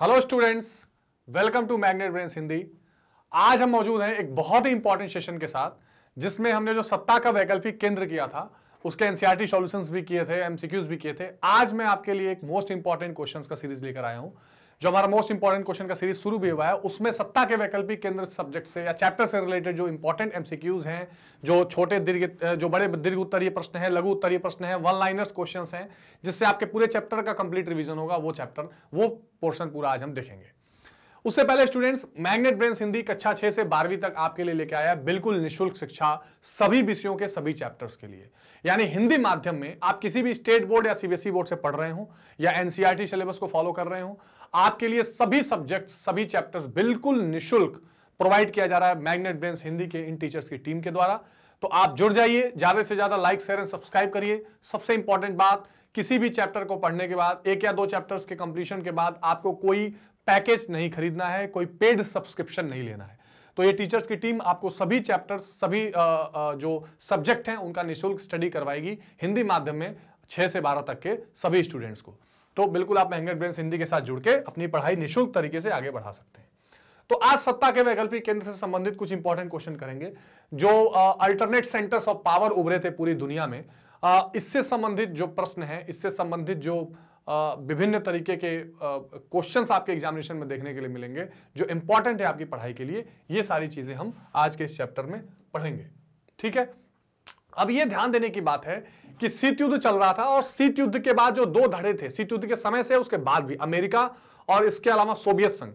hello students welcome to magnet brain Hindi आज हम मौजूद हैं एक बहुत ही इंपॉर्टेंट सेशन के साथ जिसमें हमने जो सत्ता का वैकल्पिक केंद्र किया था उसके एनसीईआरटी सॉल्यूशंस e भी किए थे एमसीक्यूज भी किए थे आज मैं आपके लिए एक मोस्ट इंपॉर्टेंट क्वेश्चंस का सीरीज लेकर आया हूं जो हमारा मोस्ट इंपॉर्टेंट क्वेश्चन का सीरीज शुरू भी हुआ है उसमें सत्ता के वैकल्पिक केंद्र सब्जेक्ट से या चैप्टर से रिलेटेड जो इंपॉर्टेंट एमसीक्यूज हैं जो छोटे दीर्घ जो बड़े दीर्घ उत्तरीय प्रश्न है लघु उत्तरीय प्रश्न हैं वन लाइनर्स क्वेश्चन हैं जिससे आपके पूरे चैप्टर का कंप्लीट रिविजन होगा वो चैप्टर वो पोर्शन पूरा आज हम देखेंगे उससे पहले स्टूडेंट्स मैग्नेट ब्रेन हिंदी कक्षा छह से बारहवीं तक आपके लिए लेके आया बिल्कुल निशुल्क शिक्षा सभी विषयों के सभी चैप्टर्स के लिए यानी हिंदी माध्यम में आप किसी भी स्टेट बोर्ड या सीबीएसई बोर्ड e से पढ़ रहे हो या एनसीआरटी सिलेबस e को फॉलो कर रहे हो आपके लिए सभी सब्जेक्ट सभी चैप्टर्स बिल्कुल निःशुल्क प्रोवाइड किया जा रहा है मैग्नेट ब्रेन हिंदी के इन टीचर्स की टीम के द्वारा तो आप जुड़ जाइए ज्यादा से ज्यादा लाइक शेयर एंड सब्सक्राइब करिए सबसे इंपॉर्टेंट बात किसी भी चैप्टर को पढ़ने के बाद एक या दो चैप्टर्स के कंप्लीशन के बाद आपको कोई पैकेज नहीं खरीदना है कोई पेड सब्सक्रिप्शन नहीं लेना है तो ये टीचर्स की टीम आपको सभी चैप्टर्स सभी जो सब्जेक्ट हैं उनका निशुल्क स्टडी करवाएगी हिंदी माध्यम में छह से बारह तक के सभी स्टूडेंट्स को तो बिल्कुल आप महंगा ब्रेन हिंदी के साथ जुड़ के अपनी पढ़ाई निःशुल्क तरीके से आगे बढ़ा सकते हैं तो आज सत्ता के वैकल्पिक केंद्र से संबंधित कुछ इंपॉर्टेंट क्वेश्चन करेंगे जो अल्टरनेट सेंटर्स ऑफ पावर उभरे थे पूरी दुनिया में इससे संबंधित जो प्रश्न है इससे संबंधित जो विभिन्न तरीके के क्वेश्चन आपके एग्जामिनेशन में देखने के लिए मिलेंगे जो इंपॉर्टेंट है आपकी पढ़ाई के लिए ये सारी चीजें हम आज के इस चैप्टर में पढ़ेंगे ठीक है अब यह ध्यान देने की बात है कि शीत युद्ध चल रहा था और शीत युद्ध के बाद जो दो धड़े थे शीत युद्ध के समय से उसके बाद भी अमेरिका और इसके अलावा सोवियत संघ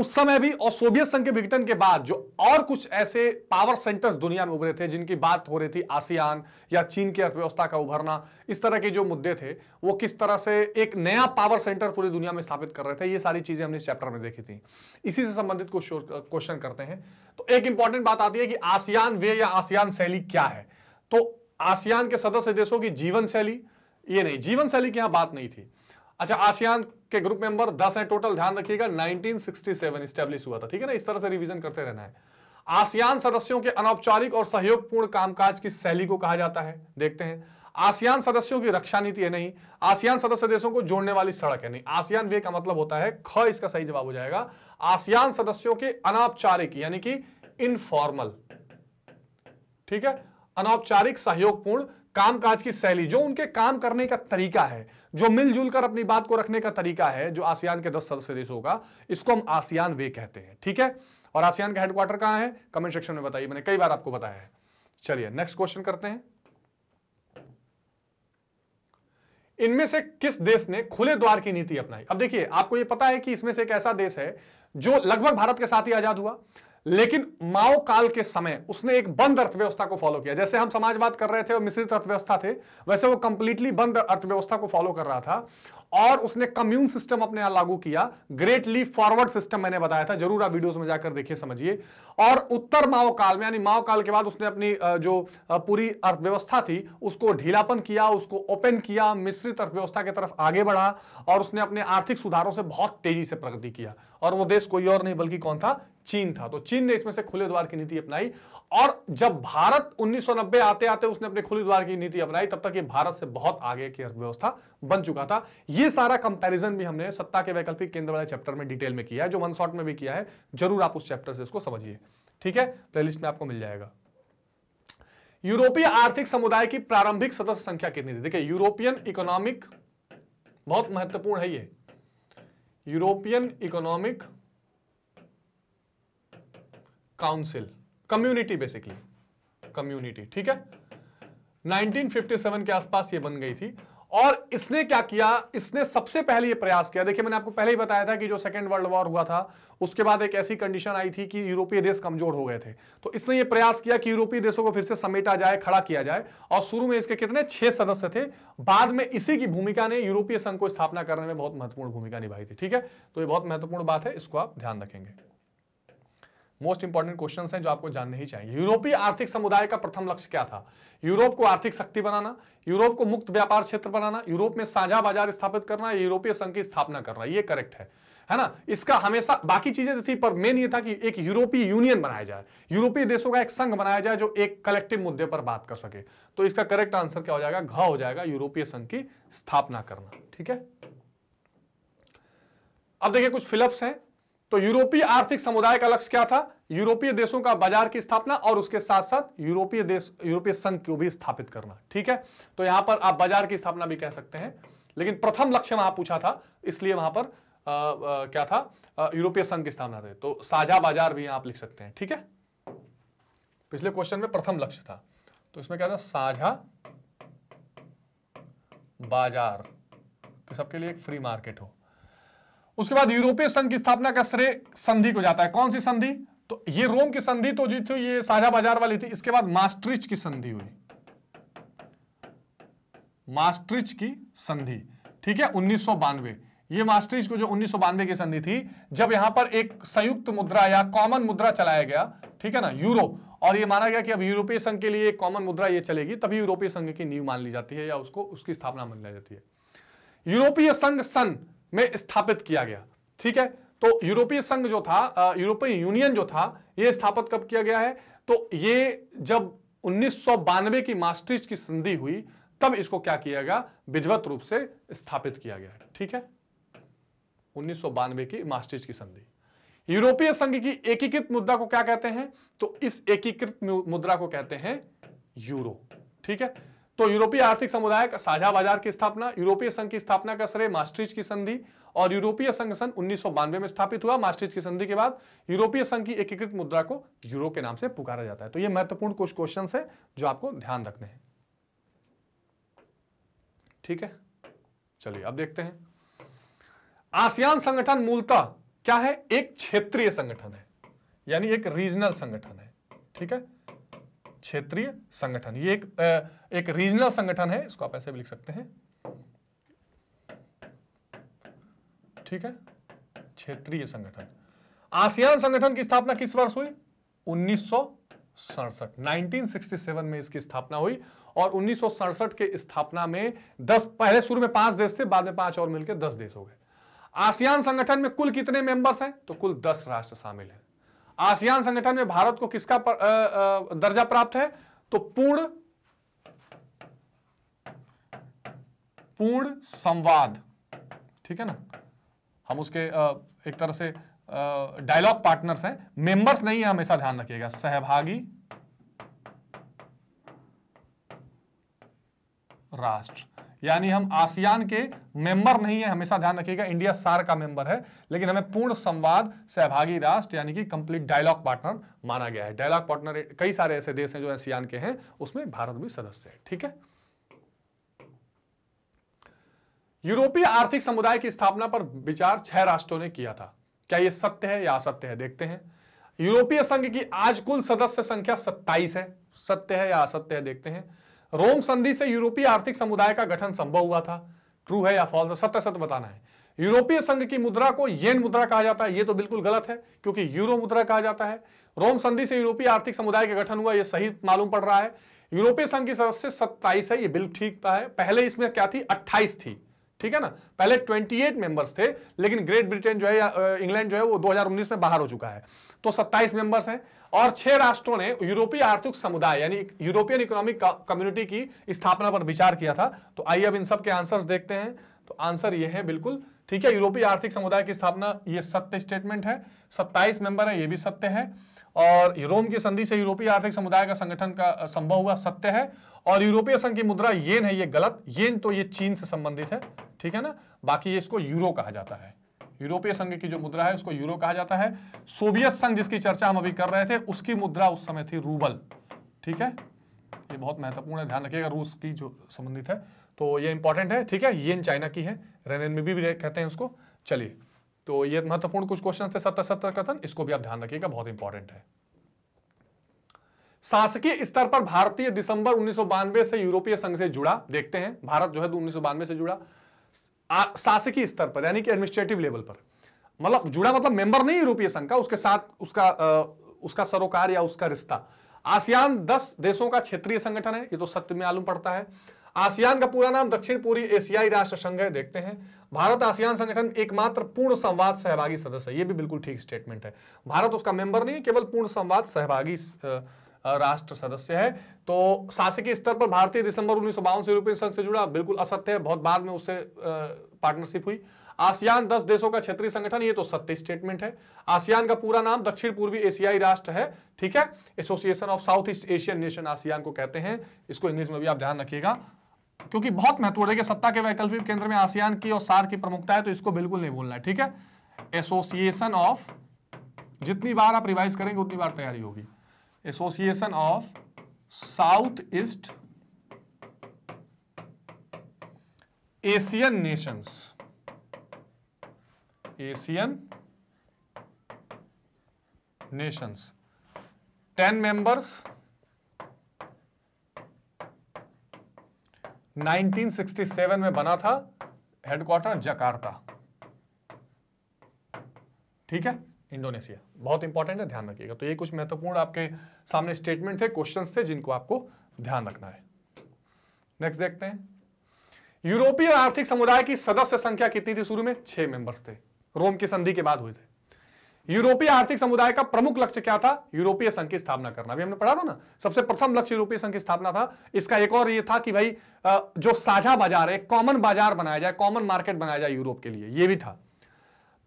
उस समय भी और सोवियत संघ के विघटन के बाद जो और कुछ ऐसे पावर सेंटर्स दुनिया में उभरे थे जिनकी बात हो रही थी आसियान या चीन की अर्थव्यवस्था का उभरना इस तरह के जो मुद्दे थे वो किस तरह से एक नया पावर सेंटर पूरी दुनिया में स्थापित कर रहे थे ये सारी चीजें हमने इस चैप्टर में देखी थी इसी से संबंधित कुछ क्वेश्चन करते हैं तो एक इंपॉर्टेंट बात आती है कि आसियान वे या आसियान शैली क्या है तो आसियान के सदस्य देशों की जीवन शैली ये नहीं जीवन शैली की यहां बात नहीं थी अच्छा आसियान के ग्रुप मेंबर दस है टोटल ध्यान रखिएगा 1967 स्टेब्लिश हुआ था ठीक है ना इस तरह से रिवीजन करते रहना है आसियान सदस्यों के अनौपचारिक और सहयोगपूर्ण कामकाज की शैली को कहा जाता है देखते हैं आसियान सदस्यों की रक्षा नीति है नहीं आसियान सदस्य देशों को जोड़ने वाली सड़क है नहीं आसियान वे का मतलब होता है ख इसका सही जवाब हो जाएगा आसियान सदस्यों के अनौपचारिक यानी कि इनफॉर्मल ठीक है अनौपचारिक सहयोगपूर्ण कामकाज की शैली जो उनके काम करने का तरीका है जो मिलजुल कर अपनी बात को रखने का तरीका है जो आसियान के दस सदस्य देशों का इसको हम आसियान वे कहते हैं ठीक है और आसियान का हेडक्वार्टर कहां है कमेंट सेक्शन में बताइए मैंने कई बार आपको बताया है चलिए नेक्स्ट क्वेश्चन करते हैं इनमें से किस देश ने खुले द्वार की नीति अपनाई अब देखिए आपको यह पता है कि इसमें से एक ऐसा देश है जो लगभग भारत के साथ ही आजाद हुआ लेकिन माओ काल के समय उसने एक बंद अर्थव्यवस्था को फॉलो किया जैसे हम समाजवाद कर रहे थे और मिश्रित अर्थव्यवस्था थे वैसे वो कंप्लीटली बंद अर्थव्यवस्था को फॉलो कर रहा था और उसने कम्यून सिस्टम अपने यहां लागू किया ग्रेट लीप फॉरवर्ड सिस्टम मैंने बताया था जरूर आप वीडियोस में जाकर देखिए समझिए और उत्तर माओ काल में यानी माओ काल के बाद उसने अपनी जो पूरी अर्थव्यवस्था थी उसको ढीलापन किया उसको ओपन किया मिश्रित अर्थव्यवस्था की तरफ आगे बढ़ा और उसने अपने आर्थिक सुधारों से बहुत तेजी से प्रगति किया और वो देश कोई और नहीं बल्कि कौन था चीन था तो चीन ने इसमें से खुले द्वार की नीति अपनाई और जब भारत 1990 आते आते उसने अपने खुली द्वार की नीति अपनाई तब तक ये भारत से बहुत आगे की अर्थव्यवस्था बन चुका था ये सारा कंपैरिजन भी हमने सत्ता के वैकल्पिक केंद्र वाले चैप्टर में डिटेल में किया है जो वन शॉट में भी किया है जरूर आप उस चैप्टर से इसको समझिए ठीक है प्ले में आपको मिल जाएगा यूरोपीय आर्थिक समुदाय की प्रारंभिक सदस्य संख्या कितनी थी देखिए यूरोपियन इकोनॉमिक बहुत महत्वपूर्ण है ये European economic council community basically community ठीक है 1957 के आसपास ये बन गई थी और इसने क्या किया इसने सबसे पहले ये प्रयास किया देखिए मैंने आपको पहले ही बताया था कि जो सेकेंड वर्ल्ड वॉर हुआ था उसके बाद एक ऐसी कंडीशन आई थी कि यूरोपीय देश कमजोर हो गए थे तो इसने ये प्रयास किया कि यूरोपीय देशों को फिर से समेटा जाए खड़ा किया जाए और शुरू में इसके कितने छह सदस्य थे बाद में इसी की भूमिका ने यूरोपीय संघ को स्थापना करने में बहुत महत्वपूर्ण भूमिका निभाई थी ठीक है तो ये बहुत महत्वपूर्ण बात है इसको आप ध्यान रखेंगे मोस्ट इंपॉर्टेंट क्वेश्चन हैं जो आपको जानने ही चाहिए यूरोपीय आर्थिक समुदाय का प्रथम लक्ष्य क्या था यूरोप को आर्थिक शक्ति बनाना यूरोप को मुक्त व्यापार क्षेत्र बनाना यूरोप में साझा बाजार स्थापित करना यूरोपीय संघ की स्थापना करना ये करेक्ट है है ना इसका हमेशा बाकी चीजें तो थी पर मेन ये था कि एक यूरोपीय यूनियन बनाया जाए यूरोपीय देशों का एक संघ बनाया जाए जो एक कलेक्टिव मुद्दे पर बात कर सके तो इसका करेक्ट आंसर क्या हो जाएगा घ हो जाएगा यूरोपीय संघ की स्थापना करना ठीक है अब देखिए कुछ फिलअप्स हैं तो यूरोपीय आर्थिक समुदाय का लक्ष्य क्या था यूरोपीय देशों का बाजार की स्थापना और उसके साथ साथ यूरोपीय देश यूरोपीय संघ को भी स्थापित करना ठीक है तो यहां पर आप बाजार की स्थापना भी कह सकते हैं लेकिन प्रथम लक्ष्य वहां पूछा था इसलिए वहां पर आ, आ, क्या था यूरोपीय संघ की स्थापना थे तो साझा बाजार भी आप लिख सकते हैं ठीक है पिछले क्वेश्चन में प्रथम लक्ष्य था तो इसमें क्या था साझा बाजार तो सबके लिए एक फ्री मार्केट हो उसके बाद यूरोपीय संघ की स्थापना का श्रेय संधि को जाता है कौन सी संधि तो ये रोम की संधि तो जी थी ये साझा बाजार वाली थी इसके बाद मास्ट्रिच की संधि हुई मास्ट्रिच की संधि ठीक है उन्नीस ये मास्ट्रिच को जो उन्नीस की संधि थी जब यहां पर एक संयुक्त मुद्रा या कॉमन मुद्रा चलाया गया ठीक है ना यूरो और ये माना गया कि अब यूरोपीय संघ के लिए कॉमन मुद्रा ये चलेगी तभी यूरोपीय संघ की नींव मान ली जाती है या उसको उसकी स्थापना मान ली जाती है यूरोपीय संघ सन में स्थापित किया गया ठीक है तो यूरोपीय संघ जो था यूरोपीय यूनियन जो था यह स्थापित कब किया गया है तो ये जब उन्नीस की मास्ट्रिच की संधि हुई तब इसको क्या किया गया विधिवत रूप से स्थापित किया गया ठीक है उन्नीस की मास्ट्रिच की संधि यूरोपीय संघ की एकीकृत मुद्रा को क्या कहते हैं तो इस एकीकृत मुद्रा को कहते हैं यूरो ठीक है तो यूरोपीय आर्थिक समुदाय का साझा बाजार की स्थापना यूरोपीय संघ की स्थापना का श्रेय मास्ट्रिज की संधि और यूरोपीय संघ सन उन्नीस में स्थापित हुआ मास्ट्रिज की संधि के बाद यूरोपीय संघ की एकीकृत मुद्रा को यूरो के नाम से पुकारा जाता है तो ये महत्वपूर्ण कुछ क्वेश्चन है जो आपको ध्यान रखने हैं ठीक है चलिए अब देखते हैं आसियान संगठन मूलतः क्या है एक क्षेत्रीय संगठन है यानी एक रीजनल संगठन है ठीक है क्षेत्रीय संगठन ये एक एक रीजनल संगठन है इसको आप ऐसे भी लिख सकते हैं ठीक है क्षेत्रीय संगठन आसियान संगठन की स्थापना किस वर्ष हुई उन्नीस 1967 में इसकी स्थापना हुई और उन्नीस के स्थापना में 10 पहले शुरू में पांच देश थे बाद में पांच और मिलकर 10 देश हो गए आसियान संगठन में कुल कितने मेंबर्स हैं तो कुल 10 राष्ट्र शामिल हैं आसियान संगठन में भारत को किसका पर, आ, आ, दर्जा प्राप्त है तो पूर्ण पूर्ण संवाद ठीक है ना हम उसके आ, एक तरह से डायलॉग पार्टनर्स हैं मेंबर्स नहीं है हमेशा ध्यान रखिएगा सहभागी राष्ट्र यानी हम आसियान के मेंबर नहीं है हमेशा ध्यान रखिएगा इंडिया सार का मेंबर है लेकिन हमें पूर्ण संवाद सहभागी राष्ट्र यानी कि कंप्लीट डायलॉग पार्टनर माना गया है डायलॉग पार्टनर कई सारे ऐसे देश हैं जो आसियान के हैं उसमें भारत भी सदस्य है ठीक है यूरोपीय आर्थिक समुदाय की स्थापना पर विचार छह राष्ट्रों ने किया था क्या यह सत्य है या असत्य है देखते हैं यूरोपीय संघ की आज कुल सदस्य संख्या सत्ताईस है सत्य है या असत्य है देखते हैं रोम संधि से यूरोपीय आर्थिक समुदाय का गठन संभव हुआ था ट्रू है या फॉल्स है सत्य सत्य बताना है यूरोपीय संघ की मुद्रा को येन मुद्रा कहा जाता है ये तो बिल्कुल गलत है क्योंकि यूरो मुद्रा कहा जाता है रोम संधि से यूरोपीय आर्थिक समुदाय का गठन हुआ यह सही मालूम पड़ रहा है यूरोपीय संघ की सदस्य सत्ताईस है ये बिल्कुल ठीक है पहले इसमें क्या थी अट्ठाईस थी ठीक है ना पहले एट मेंबर्स थे लेकिन ग्रेट ब्रिटेन जो है इंग्लैंड जो है वो दो में बाहर हो चुका है तो 27 मेंबर्स हैं और छह राष्ट्रों ने यूरोपीय आर्थिक समुदाय यानी यूरोपियन इकोनॉमिक कम्युनिटी की स्थापना पर विचार किया था तो आइए अब इन सब के आंसर्स देखते हैं तो आंसर ये है बिल्कुल ठीक है यूरोपीय आर्थिक समुदाय की स्थापना ये सत्य स्टेटमेंट है 27 मेंबर है ये भी सत्य है और रोम की संधि से यूरोपीय आर्थिक समुदाय का संगठन का संभव हुआ सत्य है और यूरोपीय संघ की मुद्रा येन है ये गलत येन तो ये चीन से संबंधित है ठीक है ना बाकी इसको यूरो कहा जाता है यूरोपीय संघ की जो मुद्रा है उसको यूरो कहा जाता है सोवियत संघ जिसकी चर्चा हम अभी कर रहे थे उसकी मुद्रा उस समय थी रूबल ठीक है ये बहुत महत्वपूर्ण है ध्यान रखिएगा रूस की जो संबंधित है तो ये इंपॉर्टेंट है ठीक है इन चाइना की है रेनन में भी, भी कहते हैं उसको चलिए तो ये महत्वपूर्ण कुछ क्वेश्चन थे सत्तर सत्तर कथन इसको भी आप ध्यान रखिएगा बहुत इंपॉर्टेंट है शासकीय स्तर पर भारतीय दिसंबर उन्नीस से यूरोपीय संघ से जुड़ा देखते हैं भारत जो है तो उन्नीस से जुड़ा शासकीय स्तर पर यानी कि एडमिनिस्ट्रेटिव लेवल पर मतलब जुड़ा मतलब मेंबर नहीं यूरोपीय संघ का उसके साथ उसका आ, उसका सरोकार या उसका रिश्ता आसियान दस देशों का क्षेत्रीय संगठन है ये तो सत्य में मालूम पड़ता है आसियान का पूरा नाम दक्षिण पूर्वी एशियाई राष्ट्र संघ है देखते हैं भारत आसियान संगठन एकमात्र पूर्ण संवाद सहभागी सदस्य है ये भी बिल्कुल ठीक स्टेटमेंट है भारत उसका मेंबर नहीं है केवल पूर्ण संवाद सहभागी राष्ट्र सदस्य है तो शासकीय स्तर पर भारतीय दिसंबर उन्नीस से यूरोपियन संघ से जुड़ा बिल्कुल असत्य है बहुत बाद में उससे पार्टनरशिप हुई आसियान दस देशों का क्षेत्रीय संगठन ये तो सत्य स्टेटमेंट है आसियान का पूरा नाम दक्षिण पूर्वी एशियाई राष्ट्र है ठीक है association of south east Asian nation ASEAN को कहते हैं इसको इंग्लिश में भी आप ध्यान रखिएगा क्योंकि बहुत महत्वपूर्ण है सत्ता के वैकल्पिक केंद्र में आसियान की और सार की प्रमुखता है तो इसको बिल्कुल नहीं भूलना है ठीक है एसोसिएशन ऑफ जितनी बार आप रिवाइज करेंगे उतनी बार तैयारी होगी association of south east Asian nations Asian nations ten members 1967 में बना था हेडक्वार्टर जकार्ता ठीक है इंडोनेशिया बहुत इंपॉर्टेंट है ध्यान रखिएगा तो ये कुछ महत्वपूर्ण आपके सामने स्टेटमेंट थे क्वेश्चन थे जिनको आपको ध्यान रखना है नेक्स्ट देखते हैं यूरोपीय आर्थिक समुदाय की सदस्य संख्या कितनी थी शुरू में छह मेंबर्स थे रोम की संधि के बाद हुए थे यूरोपीय आर्थिक समुदाय का प्रमुख लक्ष्य क्या था यूरोपीय संघ की स्थापना करना अभी हमने पढ़ा था ना सबसे प्रथम लक्ष्य यूरोपीय संघ की स्थापना था इसका एक और ये था कि भाई जो साझा बाजार है कॉमन बाजार बनाया जाए कॉमन मार्केट बनाया जाए यूरोप के लिए ये भी था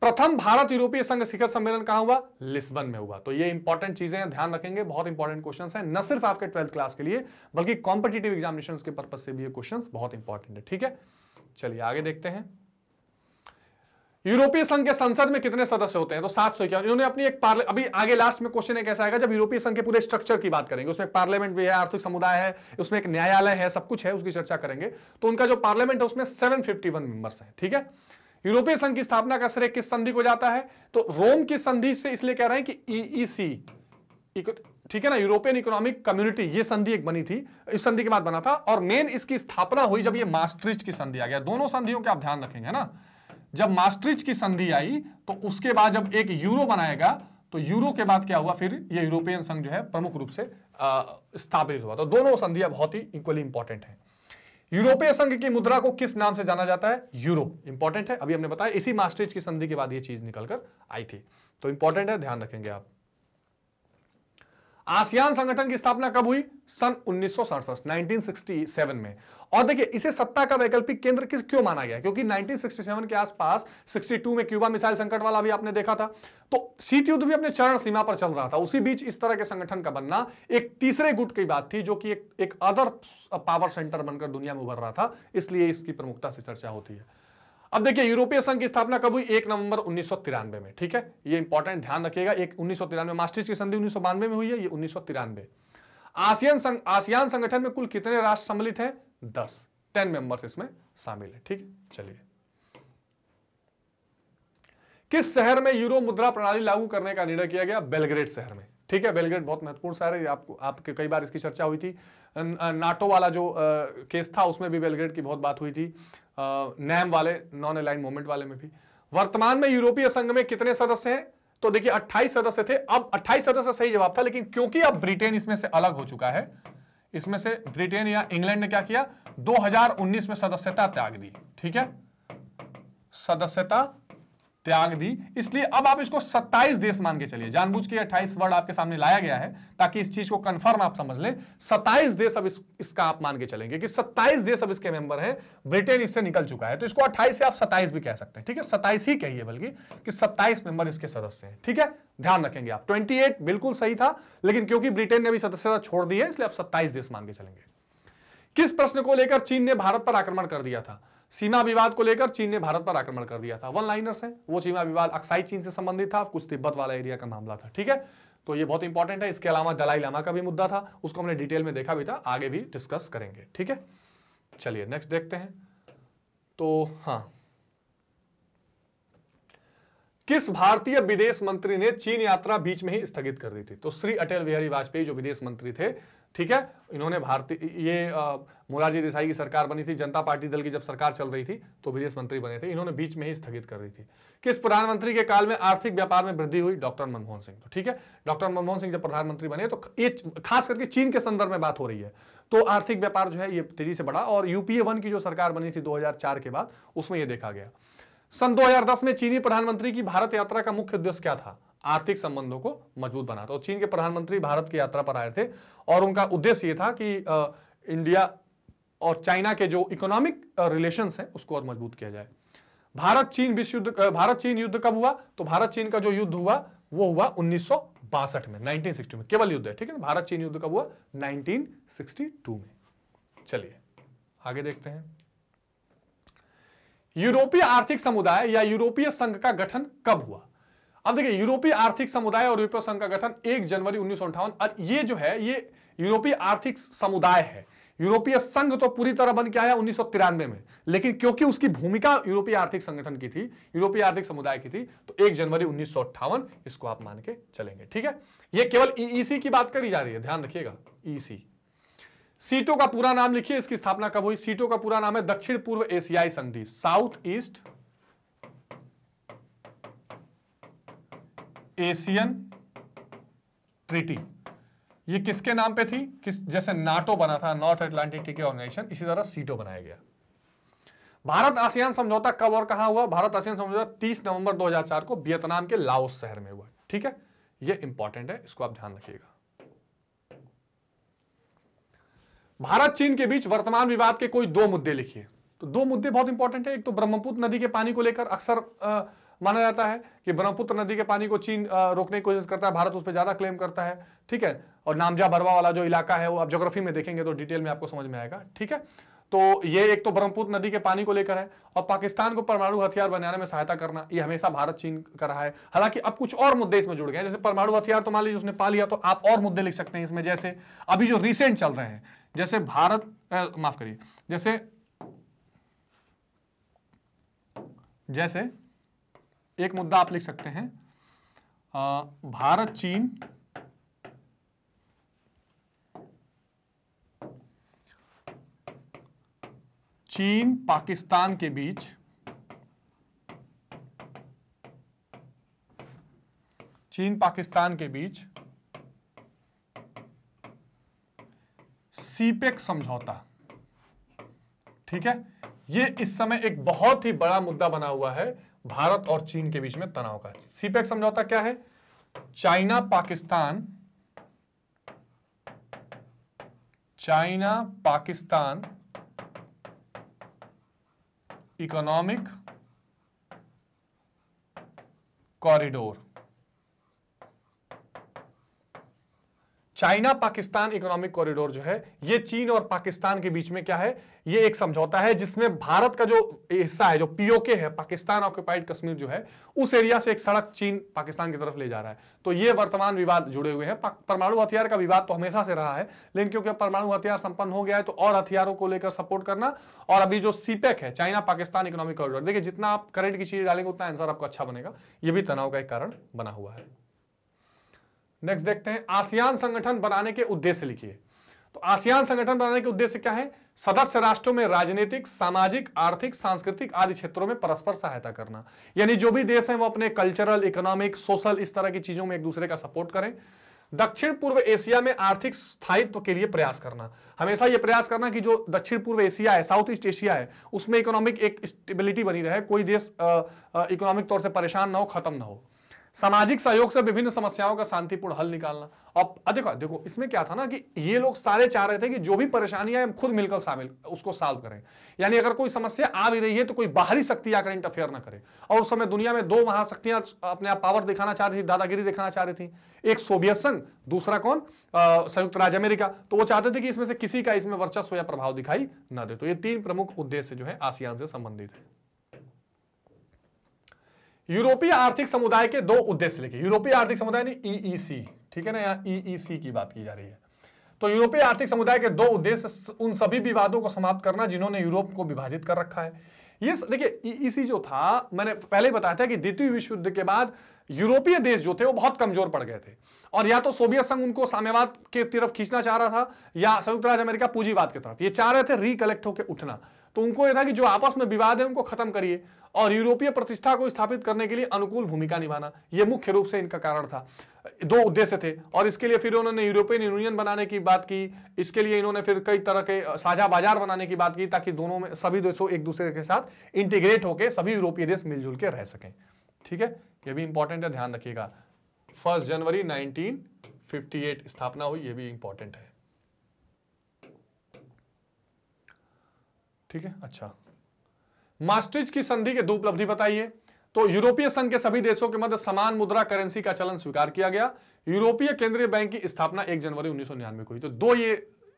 प्रथम भारत यूरोपीय संघ शिखर सम्मेलन कहा हुआ लिस्बन में हुआ तो ये इंपॉर्टेंट चीजें हैं ध्यान रखेंगे बहुत इंपॉर्टेंट क्वेश्चन हैं न सिर्फ आपके ट्वेल्थ क्लास के लिए बल्कि कॉम्पिटेटिव एग्जामिनेशन के पर्पज से भी ये क्वेश्चन बहुत इंपॉर्टेंट है ठीक है चलिए आगे देखते हैं यूरोपीय संघ के संसद में कितने सदस्य होते हैं तो सात सौ इक्यावन इन्होंने अपनी एक पार्ले अभी आगे लास्ट में क्वेश्चन एक ऐसा आएगा जब यूरोपीय संघ के पूरे स्ट्रक्चर की बात करेंगे उसमें एक पार्लियामेंट भी है आर्थिक समुदाय है उसमें एक न्यायालय है सब कुछ है उसकी चर्चा करेंगे तो उनका जो पार्लियामेंट है उसमें सेवन फिफ्टी वन मेंबर्स है ठीक है यूरोपीय संघ की स्थापना का श्रेय किस संधि को जाता है तो रोम की संधि से इसलिए कह रहे हैं कि ईईसी e e ठीक है ना यूरोपियन इकोनॉमिक कम्युनिटी ये संधि एक बनी थी इस संधि के बाद बना था और मेन इसकी स्थापना हुई जब ये मास्ट्रिच की संधि आ गया दोनों संधियों के आप ध्यान रखेंगे ना जब मास्ट्रिच की संधि आई तो उसके बाद जब एक यूरो बनाएगा तो यूरो के बाद क्या हुआ फिर ये यूरोपियन संघ जो है प्रमुख रूप से स्थापित हुआ तो दोनों संधियां बहुत ही इक्वली इंपॉर्टेंट है यूरोपीय संघ की मुद्रा को किस नाम से जाना जाता है यूरो इंपॉर्टेंट है अभी हमने बताया इसी मास्टरेज की संधि के बाद ये चीज निकलकर आई थी तो इंपॉर्टेंट है ध्यान रखेंगे आप आसियान संगठन की स्थापना कब हुई सन उन्नीस 1967 में और देखिए इसे सत्ता का वैकल्पिक केंद्र किस क्यों माना गया क्योंकि 1967 के आसपास 62 में क्यूबा मिसाइल संकट वाला भी आपने देखा था तो शीत युद्ध भी अपने चरण सीमा पर चल रहा था उसी बीच इस तरह के संगठन का बनना एक तीसरे गुट की बात थी जो कि एक, एक अदर पावर सेंटर बनकर दुनिया में उभर रहा था इसलिए इसकी प्रमुखता से चर्चा होती है अब देखिए यूरोपीय संघ की स्थापना कब हुई एक नवंबर उन्नीस में ठीक है ये इंपॉर्टेंट ध्यान रखिएगा एक उन्नीस मास्टर्स की संधि उन्नीस में हुई है ये उन्नीस आसियान संघ आसियान संगठन में कुल कितने राष्ट्र सम्मिलित हैं दस टेन मेंबर्स इसमें शामिल है ठीक है चलिए किस शहर में यूरो मुद्रा प्रणाली लागू करने का निर्णय किया गया बेलग्रेड शहर में ठीक है बेलग्रेड बहुत महत्वपूर्ण शहर है आपको आपके कई बार इसकी चर्चा हुई थी नाटो वाला जो आ, केस था उसमें भी बेलग्रेड की बहुत बात हुई थी नैम वाले नॉन अलाइन मूवमेंट वाले में भी वर्तमान में यूरोपीय संघ में कितने सदस्य हैं तो देखिए 28 सदस्य थे अब 28 सदस्य सही जवाब था लेकिन क्योंकि अब ब्रिटेन इसमें से अलग हो चुका है इसमें से ब्रिटेन या इंग्लैंड ने क्या किया 2019 में सदस्यता त्याग दी ठीक है सदस्यता त्याग दी इसलिए अब आप इसको 27 देश मान के चलिए जानबूझ के 28 वर्ड आपके सामने लाया गया है ताकि इस चीज को कंफर्म आप समझ लें 27 देश अब इस, इसका आप मान के चलेंगे कि 27 देश अब इसके मेंबर हैं ब्रिटेन इससे निकल चुका है तो इसको 28 से आप 27 भी कह सकते हैं ठीक है सताइस ही कहिए बल्कि कि सत्ताईस मेंबर इसके सदस्य है ठीक है ध्यान रखेंगे आप ट्वेंटी बिल्कुल सही था लेकिन क्योंकि ब्रिटेन ने भी सदस्यता छोड़ दी है इसलिए आप सत्ताईस देश मान के चलेंगे किस प्रश्न को लेकर चीन ने भारत पर आक्रमण कर दिया था सीमा विवाद को लेकर चीन ने भारत पर आक्रमण कर दिया था वन लाइनर्स है वो सीमा विवाद अक्साई चीन से संबंधित था कुछ तिब्बत वाला एरिया का मामला था ठीक है तो ये बहुत इंपॉर्टेंट है इसके अलावा दलाई लामा का भी मुद्दा था उसको हमने डिटेल में देखा भी था आगे भी डिस्कस करेंगे ठीक है चलिए नेक्स्ट देखते हैं तो हाँ किस भारतीय विदेश मंत्री ने चीन यात्रा बीच में ही स्थगित कर दी थी तो श्री अटल बिहारी वाजपेयी जो विदेश मंत्री थे ठीक है इन्होंने भारतीय ये मोरारजी देसाई की सरकार बनी थी जनता पार्टी दल की जब सरकार चल रही थी तो विदेश मंत्री बने थे इन्होंने बीच में ही स्थगित कर रही थी किस प्रधानमंत्री के काल में आर्थिक व्यापार में वृद्धि हुई डॉक्टर मनमोहन सिंह तो ठीक है डॉक्टर मनमोहन सिंह जब प्रधानमंत्री बने तो ये खास करके चीन के संदर्भ में बात हो रही है तो आर्थिक व्यापार जो है ये तेजी से बढ़ा और यूपीए वन की जो सरकार बनी थी दो के बाद उसमें यह देखा गया सन 2010 में चीनी प्रधानमंत्री की भारत यात्रा का मुख्य उद्देश्य क्या था आर्थिक संबंधों को मजबूत बनाता और चीन के प्रधानमंत्री भारत की यात्रा पर आए थे और उनका उद्देश्य ये था कि इंडिया और चाइना के जो इकोनॉमिक रिलेशन हैं उसको और मजबूत किया जाए भारत चीन विश्व युद्ध भारत चीन युद्ध कब हुआ तो भारत चीन का जो युद्ध हुआ वो हुआ उन्नीस में 1960 में केवल युद्ध है ठीक है भारत चीन युद्ध कब हुआ 1962 में चलिए आगे देखते हैं यूरोपीय आर्थिक समुदाय या यूरोपीय संघ का गठन कब हुआ अब देखिए यूरोपीय आर्थिक समुदाय और यूरोपीय संघ का गठन एक जनवरी उन्नीस और ये जो है ये यूरोपीय आर्थिक समुदाय है यूरोपीय संघ तो पूरी तरह बन के आया उन्नीस में लेकिन क्योंकि उसकी भूमिका यूरोपीय आर्थिक संगठन की थी यूरोपीय आर्थिक समुदाय की थी तो एक जनवरी उन्नीस इसको आप मान के चलेंगे ठीक है ये केवल ईसी e e की बात करी जा रही है ध्यान रखिएगा ईसी e सीटों का पूरा नाम लिखिए इसकी स्थापना कब हुई सीटों का पूरा नाम है दक्षिण पूर्व एशियाई संधि साउथ ईस्ट एशियन ट्रीटी ये किसके नाम पे थी किस जैसे नाटो बना था नॉर्थ अटलांटिक ट्रीटी ऑर्गेनाइजेशन इसी तरह सीटो बनाया गया भारत आसियान समझौता कब और कहा हुआ भारत आसियान समझौता 30 नवंबर 2004 को वियतनाम के लाओस शहर में हुआ ठीक है ये इंपॉर्टेंट है इसको आप ध्यान रखिएगा भारत चीन के बीच वर्तमान विवाद के कोई दो मुद्दे लिखिए तो दो मुद्दे बहुत इंपॉर्टेंट है एक तो ब्रह्मपुत्र नदी के पानी को लेकर अक्सर माना जाता है कि ब्रह्मपुत्र नदी के पानी को चीन रोकने की कोशिश करता है भारत उस पर ज़्यादा क्लेम करता है ठीक है और नामजा बरवा वाला जो इलाका है वो आप जोग्राफी में देखेंगे तो डिटेल में आपको समझ में आएगा ठीक है तो ये एक तो ब्रह्मपुत्र नदी के पानी को लेकर है और पाकिस्तान को परमाणु हथियार बनाने में सहायता करना ये हमेशा भारत चीन कर रहा है हालांकि अब कुछ और मुद्दे इसमें जुड़ गए हैं जैसे परमाणु हथियार तो मान लीजिए उसने पा लिया तो आप और मुद्दे लिख सकते हैं इसमें जैसे अभी जो रिसेंट चल रहे हैं जैसे भारत माफ करिए जैसे जैसे एक मुद्दा आप लिख सकते हैं भारत चीन चीन पाकिस्तान के बीच चीन पाकिस्तान के बीच सीपेक समझौता ठीक है ये इस समय एक बहुत ही बड़ा मुद्दा बना हुआ है भारत और चीन के बीच में तनाव का सीपैक समझौता क्या है China Pakistan China Pakistan economic corridor China Pakistan economic corridor जो है ये चीन और पाकिस्तान के बीच में क्या है ये एक समझौता है जिसमें भारत का जो हिस्सा है जो पीओके है पाकिस्तान ऑक्यूपाइड कश्मीर जो है उस एरिया से एक सड़क चीन पाकिस्तान की तरफ ले जा रहा है तो ये वर्तमान विवाद जुड़े हुए हैं परमाणु हथियार का विवाद तो हमेशा से रहा है लेकिन क्योंकि परमाणु हथियार संपन्न हो गया है तो और हथियारों को लेकर सपोर्ट करना और अभी जो सीपेक e है चाइना पाकिस्तान इकोनॉमिक कॉरिडोर देखिए जितना आप करंट की चीज डालेंगे उतना आंसर आपको अच्छा बनेगा यह भी तनाव का एक कारण बना हुआ है नेक्स्ट देखते हैं आसियान संगठन बनाने के उद्देश्य लिखिए तो आसियान संगठन बनाने के उद्देश्य क्या है सदस्य राष्ट्रों में राजनीतिक सामाजिक आर्थिक सांस्कृतिक आदि क्षेत्रों में परस्पर सहायता करना यानी जो भी देश है वो अपने कल्चरल इकोनॉमिक सोशल इस तरह की चीजों में एक दूसरे का सपोर्ट करें दक्षिण पूर्व एशिया में आर्थिक स्थायित्व के लिए प्रयास करना हमेशा ये प्रयास करना कि जो दक्षिण पूर्व एशिया है साउथ ईस्ट एशिया है उसमें इकोनॉमिक एक स्टेबिलिटी बनी रहे कोई देश इकोनॉमिक तौर से परेशान ना हो खत्म ना हो सामाजिक सहयोग से विभिन्न समस्याओं का शांतिपूर्ण हल निकालना अब देखो देखो इसमें क्या था ना कि ये लोग सारे चाह रहे थे कि जो भी परेशानियां हम खुद मिलकर शामिल उसको सॉल्व करें यानी अगर कोई समस्या आ भी रही है तो कोई बाहरी शक्ति आकर इंटरफेयर ना करे और उस समय दुनिया में दो महाशक्तियां अपने आप पावर दिखाना चाह रही थी दादागिरी दिखाना चाह रही थी एक सोवियत संघ दूसरा कौन संयुक्त राज्य अमेरिका तो वो चाहते थे कि इसमें से किसी का इसमें वर्चस्व या प्रभाव दिखाई ना दे तो ये तीन प्रमुख उद्देश्य जो है आसियान से संबंधित है यूरोपीय आर्थिक समुदाय के दो उद्देश्य लिखे यूरोपीय आर्थिक समुदाय ने ईईसी e e ठीक है ना यहाँ ईईसी e की बात की जा रही है तो यूरोपीय आर्थिक समुदाय के दो उद्देश्य उन सभी विवादों को समाप्त करना जिन्होंने यूरोप को विभाजित कर रखा है ये देखिए ईईसी जो था मैंने पहले बताया था कि द्वितीय विश्व युद्ध के बाद यूरोपीय देश जो थे वो बहुत कमजोर पड़ गए थे और या तो सोवियत संघ उनको साम्यवाद के तरफ खींचना चाह रहा था या संयुक्त राज्य अमेरिका पूंजीवाद की तरफ ये चाह रहे थे रिकलेक्ट होकर उठना तो उनको यह था कि जो आपस में विवाद है उनको खत्म करिए और यूरोपीय प्रतिष्ठा को स्थापित करने के लिए अनुकूल भूमिका निभाना यह मुख्य रूप से इनका कारण था दो उद्देश्य थे और इसके लिए फिर उन्होंने यूरोपियन यूनियन बनाने की बात की इसके लिए इन्होंने फिर कई तरह के साझा बाजार बनाने की बात की ताकि दोनों में सभी देशों एक दूसरे के साथ इंटीग्रेट होकर सभी यूरोपीय देश मिलजुल के रह सकें ठीक है ये भी इंपॉर्टेंट है ध्यान रखिएगा फर्स्ट जनवरी नाइनटीन स्थापना हुई यह भी इंपॉर्टेंट है ठीक है अच्छा मास्ट्रिज की संधि के दो उपलब्धि बताइए तो यूरोपीय संघ के सभी देशों के मध्य समान मुद्रा करेंसी का चलन स्वीकार किया गया यूरोपीय केंद्रीय बैंक की स्थापना 1 जनवरी उन्नीस को हुई तो दो ये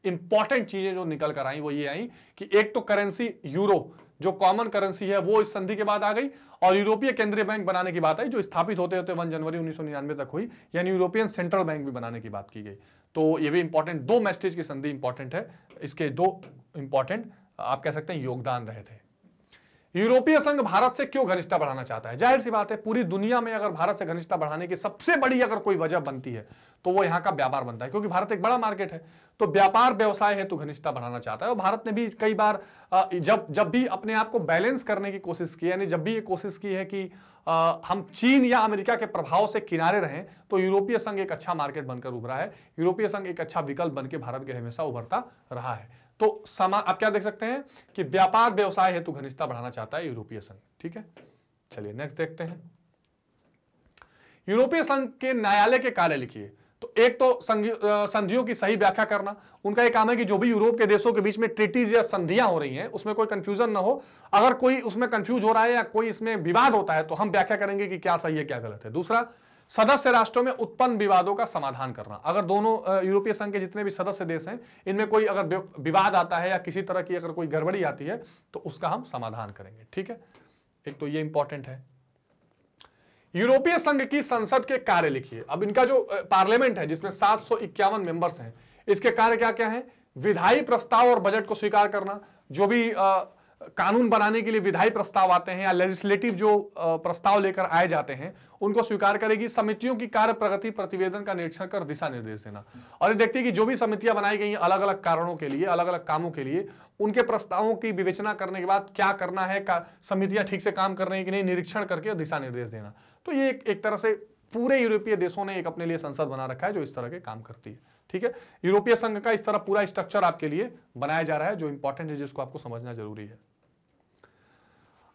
इंपॉर्टेंट चीजें जो निकल कर आई वो ये आई कि एक तो करेंसी यूरो जो कॉमन करेंसी है वो इस संधि के बाद आ गई और यूरोपीय केंद्रीय बैंक बनाने की बात आई जो स्थापित होते होते वन जनवरी उन्नीस तक हुई यानी यूरोपियन सेंट्रल बैंक भी बनाने की बात की गई तो ये भी इंपॉर्टेंट दो मैस्टेज की संधि इंपॉर्टेंट है इसके दो इंपॉर्टेंट आप कह सकते हैं योगदान रहे थे यूरोपीय संघ भारत से क्यों घनिष्ठता बढ़ाना चाहता है जाहिर सी बात है पूरी दुनिया में अगर भारत से घनिष्ठता बढ़ाने की सबसे बड़ी अगर कोई वजह बनती है तो वो यहाँ का व्यापार बनता है क्योंकि भारत एक बड़ा मार्केट है तो व्यापार व्यवसाय है तो घनिष्ठता बढ़ाना चाहता है और भारत ने भी कई बार जब जब भी अपने आप को बैलेंस करने की कोशिश की यानी जब भी ये कोशिश की है कि हम चीन या अमेरिका के प्रभाव से किनारे रहें तो यूरोपीय संघ एक अच्छा मार्केट बनकर उभरा है यूरोपीय संघ एक अच्छा विकल्प बनकर भारत के हमेशा उभरता रहा है तो समा आप क्या देख सकते हैं कि व्यापार व्यवसाय हेतु घनिष्ठता बढ़ाना चाहता है यूरोपीय संघ ठीक है चलिए नेक्स्ट देखते हैं यूरोपीय संघ के न्यायालय के कार्य लिखिए तो एक तो संधियों की सही व्याख्या करना उनका यह काम है कि जो भी यूरोप के देशों के बीच में ट्रिटीज या संधियां हो रही हैं उसमें कोई कंफ्यूजन ना हो अगर कोई उसमें कंफ्यूज हो रहा है या कोई इसमें विवाद होता है तो हम व्याख्या करेंगे कि क्या सही है क्या गलत है दूसरा सदस्य राष्ट्रों में उत्पन्न विवादों का समाधान करना अगर दोनों यूरोपीय संघ के जितने भी सदस्य देश हैं इनमें कोई अगर विवाद आता है या किसी तरह की अगर कोई गड़बड़ी आती है तो उसका हम समाधान करेंगे ठीक है एक तो ये इंपॉर्टेंट है यूरोपीय संघ की संसद के कार्य लिखिए अब इनका जो पार्लियामेंट है जिसमें सात मेंबर्स हैं इसके कार्य क्या क्या है विधायी प्रस्ताव और बजट को स्वीकार करना जो भी कानून बनाने के लिए विधायी प्रस्ताव आते हैं या लेजिस्लेटिव जो प्रस्ताव लेकर आए जाते हैं उनको स्वीकार करेगी समितियों की कार्य प्रगति प्रतिवेदन का निरीक्षण कर दिशा निर्देश देना और ये देखते हैं कि जो भी समितियां बनाई गई हैं अलग अलग कारणों के लिए अलग अलग कामों के लिए उनके प्रस्तावों की विवेचना करने के बाद क्या करना है समितियां ठीक से काम करने कि नहीं निरीक्षण करके दिशा निर्देश देना तो ये एक, एक तरह से पूरे यूरोपीय देशों ने एक अपने लिए संसद बना रखा है जो इस तरह के काम करती है ठीक है यूरोपीय संघ का इस तरह पूरा स्ट्रक्चर आपके लिए बनाया जा रहा है जो इंपॉर्टेंट है जिसको आपको समझना जरूरी है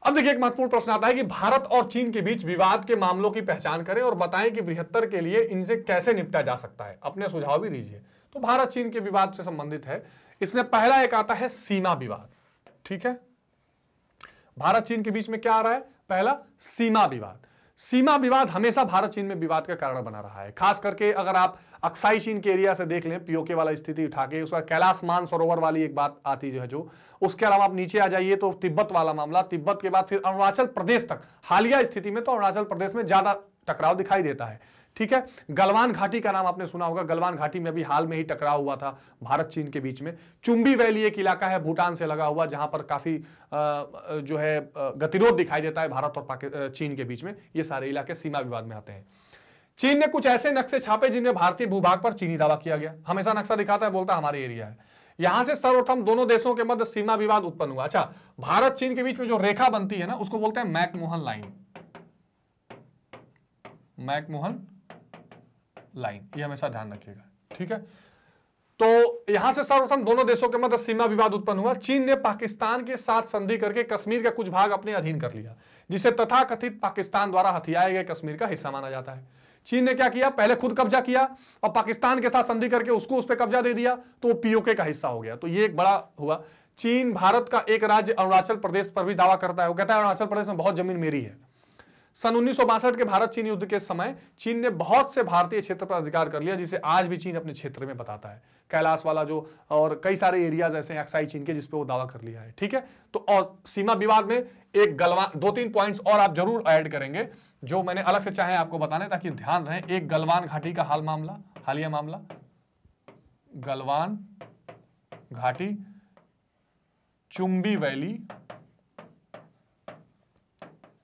अब देखिए एक महत्वपूर्ण प्रश्न आता है कि भारत और चीन के बीच विवाद के मामलों की पहचान करें और बताएं कि बृहत्तर के लिए इनसे कैसे निपटा जा सकता है अपने सुझाव भी दीजिए तो भारत चीन के विवाद से संबंधित है इसमें पहला एक आता है सीमा विवाद ठीक है भारत चीन के बीच में क्या आ रहा है पहला सीमा विवाद सीमा विवाद हमेशा भारत चीन में विवाद का कारण बना रहा है खास करके अगर आप अक्साई चीन के एरिया से देख लें पीओके वाला स्थिति उठा के उसका कैलाश मान सरोवर वाली एक बात आती जो है जो उसके अलावा आप नीचे आ जाइए तो तिब्बत वाला मामला तिब्बत के बाद फिर अरुणाचल प्रदेश तक हालिया स्थिति में तो अरुणाचल प्रदेश में ज्यादा टकराव दिखाई देता है ठीक है गलवान घाटी का नाम आपने सुना होगा गलवान घाटी में अभी हाल में ही टकराव हुआ था भारत चीन के बीच में चुंबी वैली एक इलाका है भूटान से लगा हुआ जहां पर काफी जो है गतिरोध दिखाई देता है भारत और चीन के बीच में ये सारे इलाके सीमा विवाद में आते हैं चीन ने कुछ ऐसे नक्शे छापे जिनमें भारतीय भूभाग पर चीनी दावा किया गया हमेशा नक्शा दिखाता है बोलता हमारे एरिया है यहां से सर्वप्रथम दोनों देशों के मध्य सीमा विवाद उत्पन्न हुआ अच्छा भारत चीन के बीच में जो रेखा बनती है ना उसको बोलते हैं मैकमोहन लाइन मैकमोहन लाइन ये हमेशा ध्यान रखिएगा ठीक है तो यहां से सर्वप्रथम दोनों देशों के मध्य सीमा विवाद उत्पन्न हुआ चीन ने पाकिस्तान के साथ संधि करके कश्मीर का कुछ भाग अपने अधीन कर लिया जिसे तथाकथित पाकिस्तान द्वारा हथियाए गए कश्मीर का हिस्सा माना जाता है चीन ने क्या किया पहले खुद कब्जा किया और पाकिस्तान के साथ संधि करके उसको उस पर कब्जा दे दिया तो वो पीओके का हिस्सा हो गया तो ये एक बड़ा हुआ चीन भारत का एक राज्य अरुणाचल प्रदेश पर भी दावा करता है वो कहता है अरुणाचल प्रदेश में बहुत जमीन मेरी है सन उन्नीस के भारत चीन युद्ध के समय चीन ने बहुत से भारतीय क्षेत्र पर अधिकार कर लिया जिसे आज भी चीन अपने क्षेत्र में बताता है कैलाश वाला जो और कई सारे एरियाज ऐसे हैं अक्साई चीन के जिसपे वो दावा कर लिया है ठीक है तो और सीमा विवाद में एक गलवान दो तीन पॉइंट्स और आप जरूर ऐड करेंगे जो मैंने अलग से चाहे आपको बताने ताकि ध्यान रहे एक गलवान घाटी का हाल मामला हालिया मामला गलवान घाटी चुंबी वैली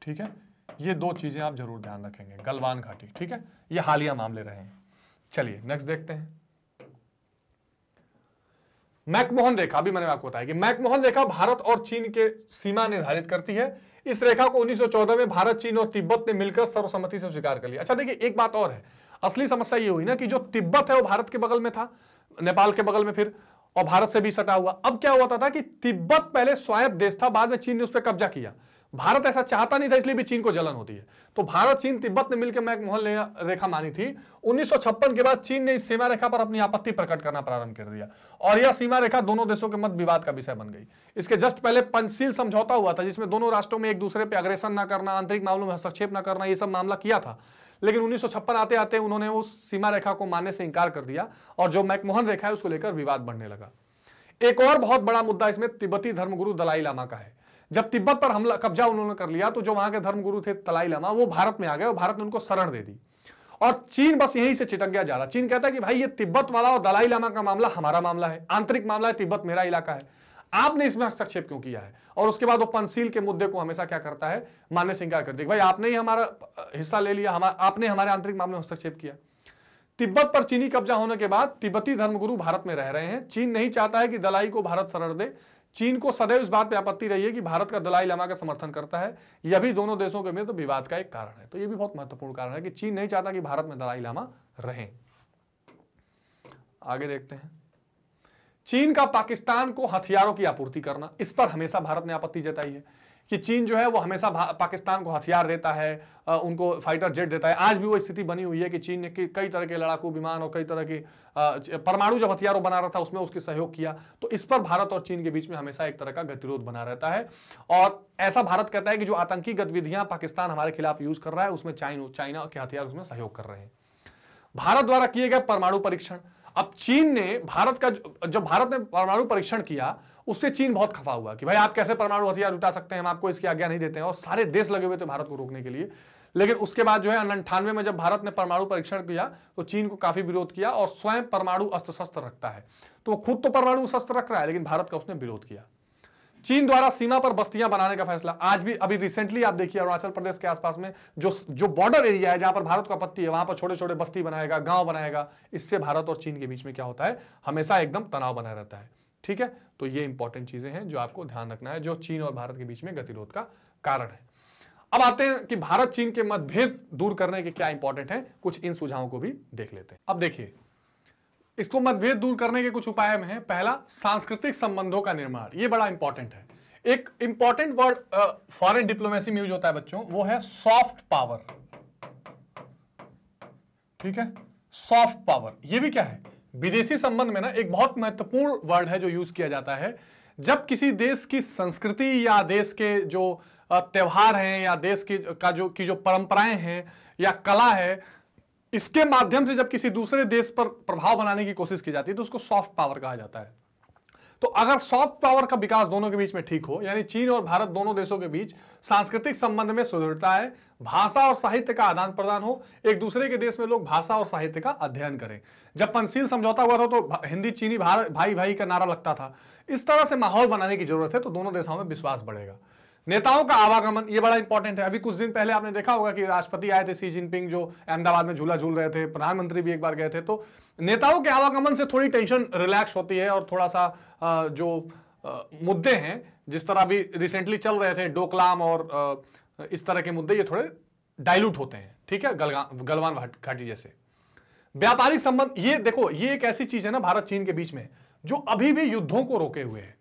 ठीक है ये दो चीज़ें आप जरूर ध्यान रखेंगे गलवान घाटी ठीक है ये हालिया मामले रहे हैं चलिए नेक्स्ट देखते हैं मैकमोहन रेखा भी मैंने आपको बताया कि मैकमोहन रेखा भारत और चीन के सीमा निर्धारित करती है इस रेखा को 1914 में भारत चीन और तिब्बत ने मिलकर सर्वसम्मति से स्वीकार कर लिया अच्छा देखिए एक बात और है असली समस्या ये हुई ना कि जो तिब्बत है वो भारत के बगल में था नेपाल के बगल में फिर और भारत से भी सटा हुआ अब क्या हुआ था, था कि तिब्बत पहले स्वायत्त देश था बाद में चीन ने उस पर कब्जा किया भारत ऐसा चाहता नहीं था इसलिए भी चीन को जलन होती है तो भारत चीन तिब्बत ने मिलकर मैक मैकमोहन रेखा मानी थी 1956 के बाद चीन ने इस सीमा रेखा पर अपनी आपत्ति प्रकट करना प्रारंभ कर दिया और यह सीमा रेखा दोनों देशों के मध्य विवाद का विषय बन गई इसके जस्ट पहले पंचशील समझौता हुआ था जिसमें दोनों राष्ट्रों में एक दूसरे पर अग्रेसन न करना आंतरिक मामलों में हस्तक्षेप न करना यह सब मामला किया था लेकिन उन्नीस आते आते उन्होंने उस सीमा रेखा को मानने से इंकार कर दिया और जो मैकमोहन रेखा है उसको लेकर विवाद बढ़ने लगा एक और बहुत बड़ा मुद्दा इसमें तिब्बती धर्मगुरु दलाई लामा का है जब तिब्बत पर हमला कब्जा उन्होंने कर लिया तो जो वहां के धर्मगुरु थे तलाई लामा वो भारत में आ गए और भारत ने उनको शरण दे दी और चीन बस यहीं से चिटक गया जा रहा चीन कहता है कि भाई ये तिब्बत वाला और दलाई लामा का मामला हमारा मामला है आंतरिक मामला है तिब्बत मेरा इलाका है आपने इसमें हस्तक्षेप क्यों किया है और उसके बाद वो पंसील के मुद्दे को हमेशा क्या करता है मान्य से इंकार कर दिया भाई आपने ही हमारा हिस्सा ले लिया हमारा आपने हमारे आंतरिक मामले में हस्तक्षेप किया तिब्बत पर चीनी कब्जा होने के बाद तिब्बती धर्मगुरु भारत में रह रहे हैं चीन नहीं चाहता है कि दलाई को भारत शरण दे चीन को सदैव इस बात पर आपत्ति रही है कि भारत का दलाई लामा का समर्थन करता है यह भी दोनों देशों के बीच तो विवाद का एक कारण है तो यह भी बहुत महत्वपूर्ण कारण है कि चीन नहीं चाहता कि भारत में दलाई लामा रहे आगे देखते हैं चीन का पाकिस्तान को हथियारों की आपूर्ति करना इस पर हमेशा भारत ने आपत्ति जताई है कि चीन जो है वो हमेशा पाकिस्तान को हथियार देता है उनको फाइटर जेट देता है आज भी वो स्थिति बनी हुई है कि चीन ने कई तरह के लड़ाकू विमान और कई तरह की परमाणु जब हथियारों बना रहा था उसमें उसके सहयोग किया तो इस पर भारत और चीन के बीच में हमेशा एक तरह का गतिरोध बना रहता है और ऐसा भारत कहता है कि जो आतंकी गतिविधियां पाकिस्तान हमारे खिलाफ यूज कर रहा है उसमें चाइन चाइना के हथियार उसमें सहयोग कर रहे हैं भारत द्वारा किए गए परमाणु परीक्षण अब चीन ने भारत का जब भारत ने परमाणु परीक्षण किया उससे चीन बहुत खफा हुआ कि भाई आप कैसे परमाणु हथियार उठा सकते हैं हम आपको इसकी आज्ञा नहीं देते हैं और सारे देश लगे हुए थे भारत को रोकने के लिए लेकिन उसके बाद जो है अंठानवे में जब भारत ने परमाणु परीक्षण किया तो चीन को काफी विरोध किया और स्वयं परमाणु अस्त्र शस्त्र रखता है तो वो खुद तो परमाणु शस्त्र रख रहा है लेकिन भारत का उसने विरोध किया चीन द्वारा सीमा पर बस्तियां बनाने का फैसला आज भी अभी रिसेंटली आप देखिए अरुणाचल प्रदेश के आसपास में जो जो बॉर्डर एरिया है जहां पर भारत को आपत्ति है वहां पर छोटे छोटे बस्ती बनाएगा गांव बनाएगा इससे भारत और चीन के बीच में क्या होता है हमेशा एकदम तनाव बना रहता है ठीक है तो ये इंपॉर्टेंट चीजें हैं जो आपको ध्यान रखना है जो चीन और भारत के बीच में गतिरोध का कारण है अब आते हैं कि भारत चीन के मतभेद दूर करने के क्या इंपॉर्टेंट है कुछ इन सुझावों को भी देख लेते हैं अब देखिए इसको मतभेद दूर करने के कुछ उपाय है पहला सांस्कृतिक संबंधों का निर्माण ये बड़ा इंपॉर्टेंट है एक इंपॉर्टेंट वर्ड फॉरेन डिप्लोमेसी में यूज होता है बच्चों वो है सॉफ्ट पावर ठीक है सॉफ्ट पावर ये भी क्या है विदेशी संबंध में ना एक बहुत महत्वपूर्ण वर्ड है जो यूज किया जाता है जब किसी देश की संस्कृति या देश के जो त्यौहार हैं या देश की का जो की जो परंपराएं हैं या कला है इसके माध्यम से जब किसी दूसरे देश पर प्रभाव बनाने की कोशिश की जाती है तो उसको सॉफ्ट पावर कहा जाता है तो अगर सॉफ्ट पावर का विकास दोनों के बीच में ठीक हो यानी चीन और भारत दोनों देशों के बीच सांस्कृतिक संबंध में सुदृढ़ता है भाषा और साहित्य का आदान प्रदान हो एक दूसरे के देश में लोग भाषा और साहित्य का अध्ययन करें जब पंसील समझौता हुआ था तो हिंदी चीनी भारत भाई भाई का नारा लगता था इस तरह से माहौल बनाने की जरूरत है तो दोनों देशों में विश्वास बढ़ेगा नेताओं का आवागमन ये बड़ा इंपॉर्टेंट है अभी कुछ दिन पहले आपने देखा होगा कि राष्ट्रपति आए थे सी जिनपिंग जो अहमदाबाद में झूला झूल रहे थे प्रधानमंत्री भी एक बार गए थे तो नेताओं के आवागमन से थोड़ी टेंशन रिलैक्स होती है और थोड़ा सा जो मुद्दे हैं जिस तरह अभी रिसेंटली चल रहे थे डोकलाम और इस तरह के मुद्दे ये थोड़े डाइल्यूट होते हैं ठीक है गलवान घाटी जैसे व्यापारिक संबंध ये देखो ये एक ऐसी चीज है ना भारत चीन के बीच में जो अभी भी युद्धों को रोके हुए है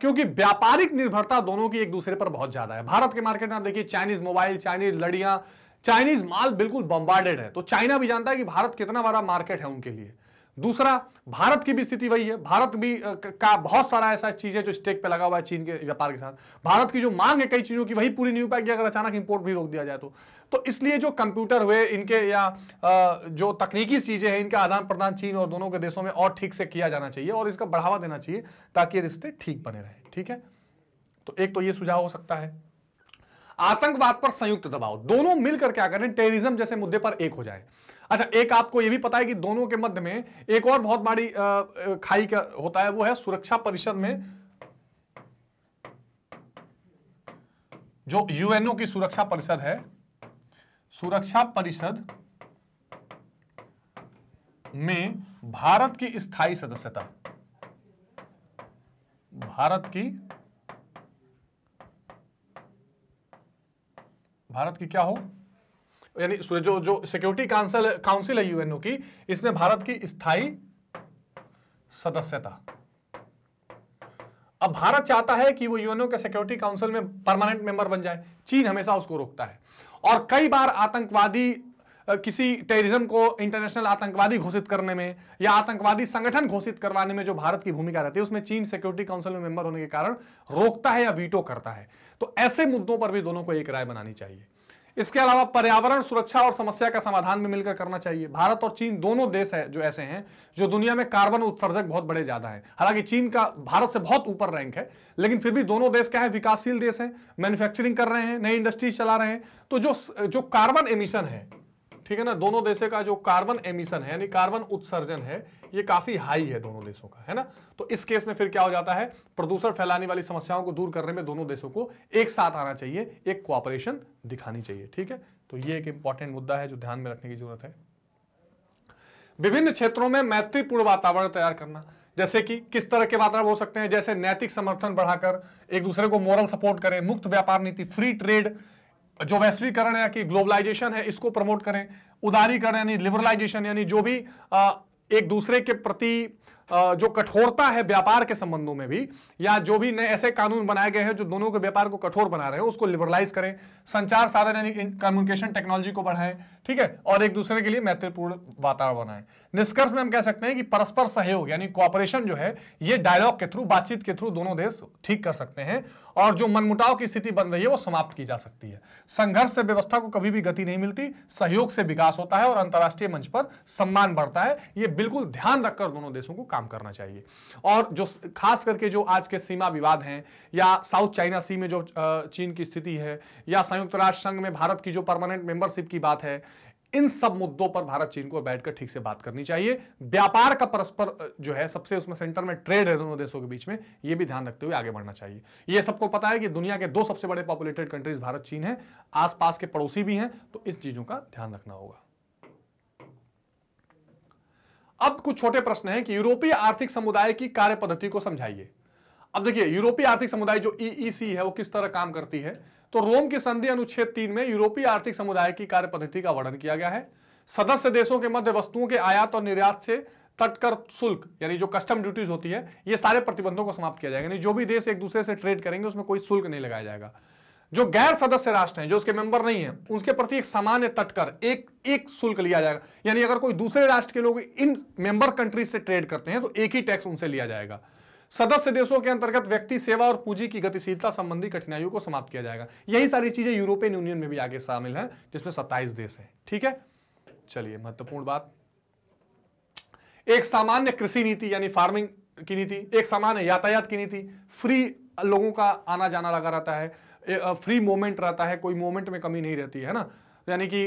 क्योंकि व्यापारिक निर्भरता दोनों की एक दूसरे पर बहुत ज्यादा है भारत के मार्केट में आप देखिए चाइनीज मोबाइल चाइनीज लड़ियां चाइनीज माल बिल्कुल बम्बार्डेड है तो चाइना भी जानता है कि भारत कितना बड़ा मार्केट है उनके लिए दूसरा भारत की भी स्थिति वही है भारत भी का बहुत सारा ऐसा चीज है जो स्टेक पे लगा हुआ है चीन के व्यापार के साथ भारत की जो मांग है कई चीजों की वही पूरी नहीं हो पाएगी अगर अचानक इंपोर्ट भी रोक दिया जाए तो तो इसलिए जो कंप्यूटर हुए इनके या जो तकनीकी चीज़ें हैं इनका आदान प्रदान चीन और दोनों के देशों में और ठीक से किया जाना चाहिए और इसका बढ़ावा देना चाहिए ताकि रिश्ते ठीक बने रहे ठीक है तो एक तो ये सुझाव हो सकता है आतंकवाद पर संयुक्त दबाव दोनों मिलकर क्या करें टेररिज्म जैसे मुद्दे पर एक हो जाए अच्छा एक आपको यह भी पता है कि दोनों के मध्य में एक और बहुत बड़ी खाई का होता है वो है सुरक्षा परिषद में जो यूएनओ की सुरक्षा परिषद है सुरक्षा परिषद में भारत की स्थायी सदस्यता भारत की भारत की क्या हो यानी जो जो सिक्योरिटी काउंसिल काउंसिल है यूएनओ की इसमें भारत की स्थायी सदस्यता अब भारत चाहता है कि वो यूएनओ के सिक्योरिटी काउंसिल में परमानेंट मेंबर बन जाए चीन हमेशा उसको रोकता है और कई बार आतंकवादी किसी टेररिज्म को इंटरनेशनल आतंकवादी घोषित करने में या आतंकवादी संगठन घोषित करवाने में जो भारत की भूमिका रहती है उसमें चीन सिक्योरिटी काउंसिल में मेंबर होने के कारण रोकता है या वीटो करता है तो ऐसे मुद्दों पर भी दोनों को एक राय बनानी चाहिए इसके अलावा पर्यावरण सुरक्षा और समस्या का समाधान भी मिलकर करना चाहिए भारत और चीन दोनों देश है जो ऐसे हैं जो दुनिया में कार्बन उत्सर्जक बहुत बड़े ज्यादा है हालांकि चीन का भारत से बहुत ऊपर रैंक है लेकिन फिर भी दोनों देश क्या है विकासशील देश है मैन्युफैक्चरिंग कर रहे हैं नई इंडस्ट्रीज चला रहे हैं तो जो जो कार्बन एमिशन है ठीक है ना दोनों देशों का जो कार्बन एमिशन है यानी कार्बन उत्सर्जन है ये काफी हाई है दोनों देशों का है ना तो इस केस में फिर क्या हो जाता है प्रदूषण फैलाने वाली समस्याओं को दूर करने में दोनों देशों को एक साथ आना चाहिए एक कोऑपरेशन दिखानी चाहिए ठीक है तो ये एक इंपॉर्टेंट मुद्दा है जो ध्यान में रखने की जरूरत है विभिन्न क्षेत्रों में मैत्रीपूर्ण वातावरण तैयार करना जैसे कि किस तरह के वातावरण हो सकते हैं जैसे नैतिक समर्थन बढ़ाकर एक दूसरे को मॉरल सपोर्ट करें मुक्त व्यापार नीति फ्री ट्रेड जो वैश्वीकरण है कि ग्लोबलाइजेशन है इसको प्रमोट करें उदारीकरण यानी लिबरलाइजेशन यानी जो भी आ, एक दूसरे के प्रति जो कठोरता है व्यापार के संबंधों में भी या जो भी नए ऐसे कानून बनाए गए हैं जो दोनों के व्यापार को कठोर बना रहे हैं उसको लिबरलाइज करें संचार साधन यानी कम्युनिकेशन टेक्नोलॉजी को बढ़ाएं ठीक है और एक दूसरे के लिए मैत्रीपूर्ण वातावरण बनाए निष्कर्ष में हम कह सकते हैं कि परस्पर सहयोग यानी कॉपरेशन जो है ये डायलॉग के थ्रू बातचीत के थ्रू दोनों देश ठीक कर सकते हैं और जो मनमुटाव की स्थिति बन रही है वो समाप्त की जा सकती है संघर्ष से व्यवस्था को कभी भी गति नहीं मिलती सहयोग से विकास होता है और अंतर्राष्ट्रीय मंच पर सम्मान बढ़ता है ये बिल्कुल ध्यान रखकर दोनों देशों को काम करना चाहिए और जो खास करके जो आज के सीमा विवाद हैं या साउथ चाइना सी में जो चीन की स्थिति है या संयुक्त राष्ट्र संघ में भारत की जो परमानेंट मेंबरशिप की बात है इन सब मुद्दों पर भारत चीन को बैठकर ठीक से बात करनी चाहिए व्यापार का परस्पर जो है सबसे उसमें सेंटर में ट्रेड है दोनों देशों के बीच में यह भी ध्यान रखते हुए आगे बढ़ना चाहिए यह सबको पता है कि दुनिया के दो सबसे बड़े पॉपुलेटेड कंट्रीज भारत चीन है आसपास के पड़ोसी भी हैं तो इस चीजों का ध्यान रखना होगा अब कुछ छोटे प्रश्न है कि यूरोपीय आर्थिक समुदाय की कार्य पद्धति को समझाइए अब देखिए यूरोपीय आर्थिक समुदाय जो ईईसी e e है वो किस तरह काम करती है तो रोम की संधि अनुच्छेद तीन में यूरोपीय आर्थिक समुदाय की कार्य पद्धति का वर्णन किया गया है सदस्य देशों के मध्य वस्तुओं के आयात और निर्यात से तटकर शुल्क यानी जो कस्टम ड्यूटीज होती है ये सारे प्रतिबंधों को समाप्त किया जाएगा यानी जो भी देश एक दूसरे से ट्रेड करेंगे उसमें कोई शुल्क नहीं लगाया जाएगा जो गैर सदस्य राष्ट्र हैं जो उसके मेंबर नहीं है उसके प्रति एक सामान्य तटकर एक एक शुल्क लिया जाएगा यानी अगर कोई दूसरे राष्ट्र के लोग इन मेंबर कंट्रीज से ट्रेड करते हैं तो एक ही टैक्स उनसे लिया जाएगा सदस्य देशों के अंतर्गत व्यक्ति सेवा और पूंजी की गतिशीलता संबंधी कठिनाइयों को समाप्त किया जाएगा यही सारी चीजें यूरोपियन यूनियन में भी आगे शामिल है जिसमें सत्ताईस देश है ठीक है चलिए महत्वपूर्ण बात एक सामान्य कृषि नीति यानी फार्मिंग की नीति एक सामान्य यातायात की नीति फ्री लोगों का आना जाना लगा रहता है फ्री मोमेंट रहता है कोई मोमेंट में कमी नहीं रहती है ना यानी कि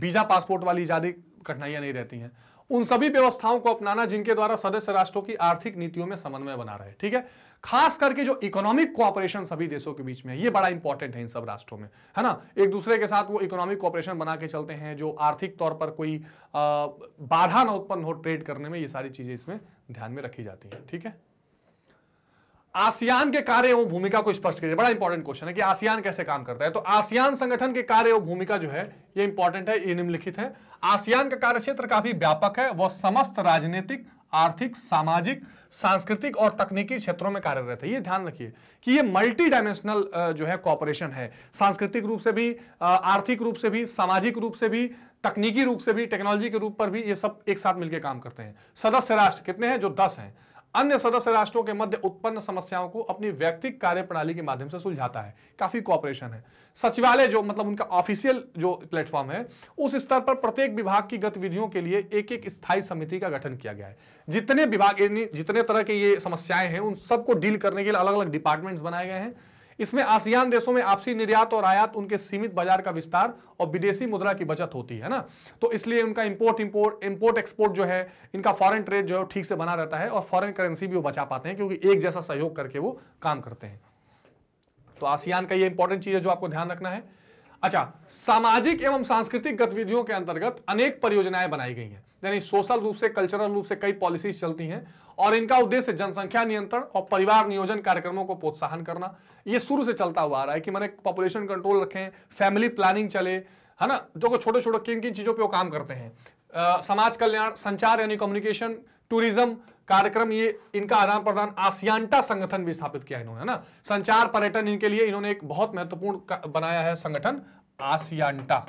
वीज़ा पासपोर्ट वाली ज़्यादा कठिनाइयां नहीं रहती हैं उन सभी व्यवस्थाओं को अपनाना जिनके द्वारा सदस्य राष्ट्रों की आर्थिक नीतियों में समन्वय बना रहे ठीक है खास करके जो इकोनॉमिक कोऑपरेशन सभी देशों के बीच में है ये बड़ा इंपॉर्टेंट है इन सब राष्ट्रों में है ना एक दूसरे के साथ वो इकोनॉमिक कोऑपरेशन बना के चलते हैं जो आर्थिक तौर पर कोई बाधा ना उत्पन्न हो ट्रेड करने में ये सारी चीजें इसमें ध्यान में रखी जाती हैं ठीक है आसियान के कार्य एवं भूमिका को स्पष्ट करिए बड़ा इंपॉर्टेंट क्वेश्चन है कि आसियान कैसे काम करता है तो आसियान संगठन के कार्य एवं भूमिका जो है ये इंपॉर्टेंट है ये निम्नलिखित है आसियान का कार्य क्षेत्र काफी व्यापक है वह समस्त राजनीतिक आर्थिक सामाजिक सांस्कृतिक और तकनीकी क्षेत्रों में कार्यरत है ये ध्यान रखिए कि ये मल्टी डायमेंशनल जो है कॉपरेशन है सांस्कृतिक रूप से भी आर्थिक रूप से भी सामाजिक रूप से भी तकनीकी रूप से भी टेक्नोलॉजी के रूप पर भी ये सब एक साथ मिलकर काम करते हैं सदस्य राष्ट्र कितने हैं जो दस हैं अन्य सदस्य राष्ट्रों के मध्य उत्पन्न समस्याओं को अपनी व्यक्तिक कार्यप्रणाली के माध्यम से सुलझाता है काफी कॉपरेशन है सचिवालय जो मतलब उनका ऑफिशियल जो प्लेटफॉर्म है उस स्तर पर प्रत्येक विभाग की गतिविधियों के लिए एक एक स्थायी समिति का गठन किया गया है जितने विभाग जितने तरह के ये समस्याएं हैं उन सबको डील करने के लिए अलग अलग डिपार्टमेंट्स बनाए गए हैं इसमें आसियान देशों में आपसी निर्यात और आयात उनके सीमित बाजार का विस्तार और विदेशी मुद्रा की बचत होती है ना तो इसलिए उनका इंपोर्ट इंपोर्ट इंपोर्ट एक्सपोर्ट जो है इनका फॉरेन ट्रेड जो है ठीक से बना रहता है और फॉरेन करेंसी भी वो बचा पाते हैं क्योंकि एक जैसा सहयोग करके वो काम करते हैं तो आसियान का ये इंपॉर्टेंट चीज है जो आपको ध्यान रखना है अच्छा सामाजिक एवं सांस्कृतिक गतिविधियों के अंतर्गत अनेक परियोजनाएं बनाई गई हैं यानी सोशल रूप से कल्चरल रूप से कई पॉलिसीज चलती हैं और इनका उद्देश्य जनसंख्या नियंत्रण और परिवार नियोजन कार्यक्रमों को प्रोत्साहन करना ये शुरू से चलता हुआ आ रहा है कि मैंने पॉपुलेशन कंट्रोल रखें फैमिली प्लानिंग चले है ना जो को छोटे छोटे किन किन चीज़ों पे वो काम करते हैं आ, समाज कल्याण संचार यानी कम्युनिकेशन टूरिज्म कार्यक्रम ये इनका आदान प्रदान आसियांटा संगठन भी स्थापित किया इन्होंने ना संचार पर्यटन इनके लिए इन्होंने एक बहुत महत्वपूर्ण बनाया है संगठन आसियांटा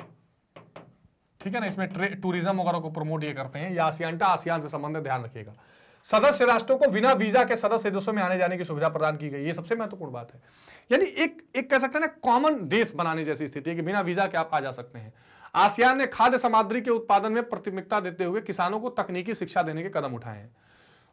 ठीक है ना इसमें टूरिज्म वगैरह को प्रमोट ये करते हैं या आसियांटा आसियान से संबंधित ध्यान रखिएगा सदस्य राष्ट्रों को बिना वीजा के सदस्य देशों में आने जाने की सुविधा प्रदान की गई ये सबसे महत्वपूर्ण बात है यानी एक एक कह सकते हैं ना कॉमन देश बनाने जैसी स्थिति है कि बिना वीजा के आप आ जा सकते हैं आसियान ने खाद्य सामग्री के उत्पादन में प्राथमिकता देते हुए किसानों को तकनीकी शिक्षा देने के कदम उठाए हैं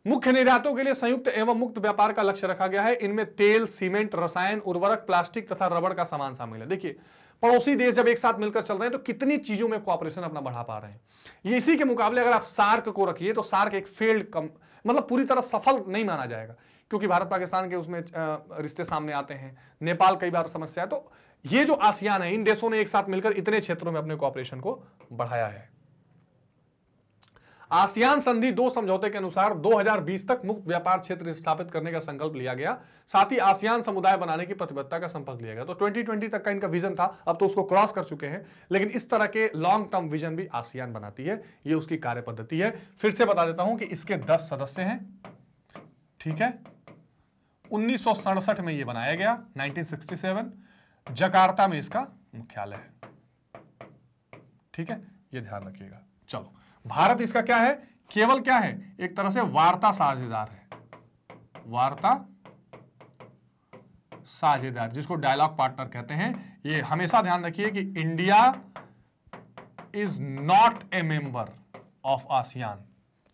मुख्य निर्यातों के लिए संयुक्त एवं मुक्त व्यापार का लक्ष्य रखा गया है इनमें तेल सीमेंट रसायन उर्वरक प्लास्टिक तथा रबड़ का सामान शामिल है देखिए पड़ोसी देश जब एक साथ मिलकर चल रहे हैं तो कितनी चीजों में कोऑपरेशन अपना बढ़ा पा रहे हैं ये इसी के मुकाबले अगर आप सार्क को रखिए तो सार्क एक फेल्ड कम मतलब पूरी तरह सफल नहीं माना जाएगा क्योंकि भारत पाकिस्तान के उसमें रिश्ते सामने आते हैं नेपाल कई बार समस्या है तो ये जो आसियान है इन देशों ने एक साथ मिलकर इतने क्षेत्रों में अपने कॉपरेशन को बढ़ाया है आसियान संधि दो समझौते के अनुसार 2020 तक मुक्त व्यापार क्षेत्र स्थापित करने का संकल्प लिया गया साथ ही आसियान समुदाय बनाने की प्रतिबद्धता का संपर्क लिया गया तो 2020 तक का इनका विजन था अब तो उसको क्रॉस कर चुके हैं लेकिन इस तरह के लॉन्ग टर्म विजन भी आसियान बनाती है यह उसकी कार्य पद्धति है फिर से बता देता हूं कि इसके दस सदस्य हैं ठीक है उन्नीस में यह बनाया गया नाइनटीन जकार्ता में इसका मुख्यालय है ठीक है यह ध्यान रखिएगा चलो भारत इसका क्या है केवल क्या है एक तरह से वार्ता साझेदार है वार्ता साझेदार जिसको डायलॉग पार्टनर कहते हैं ये हमेशा ध्यान रखिए कि India is not a member of ASEAN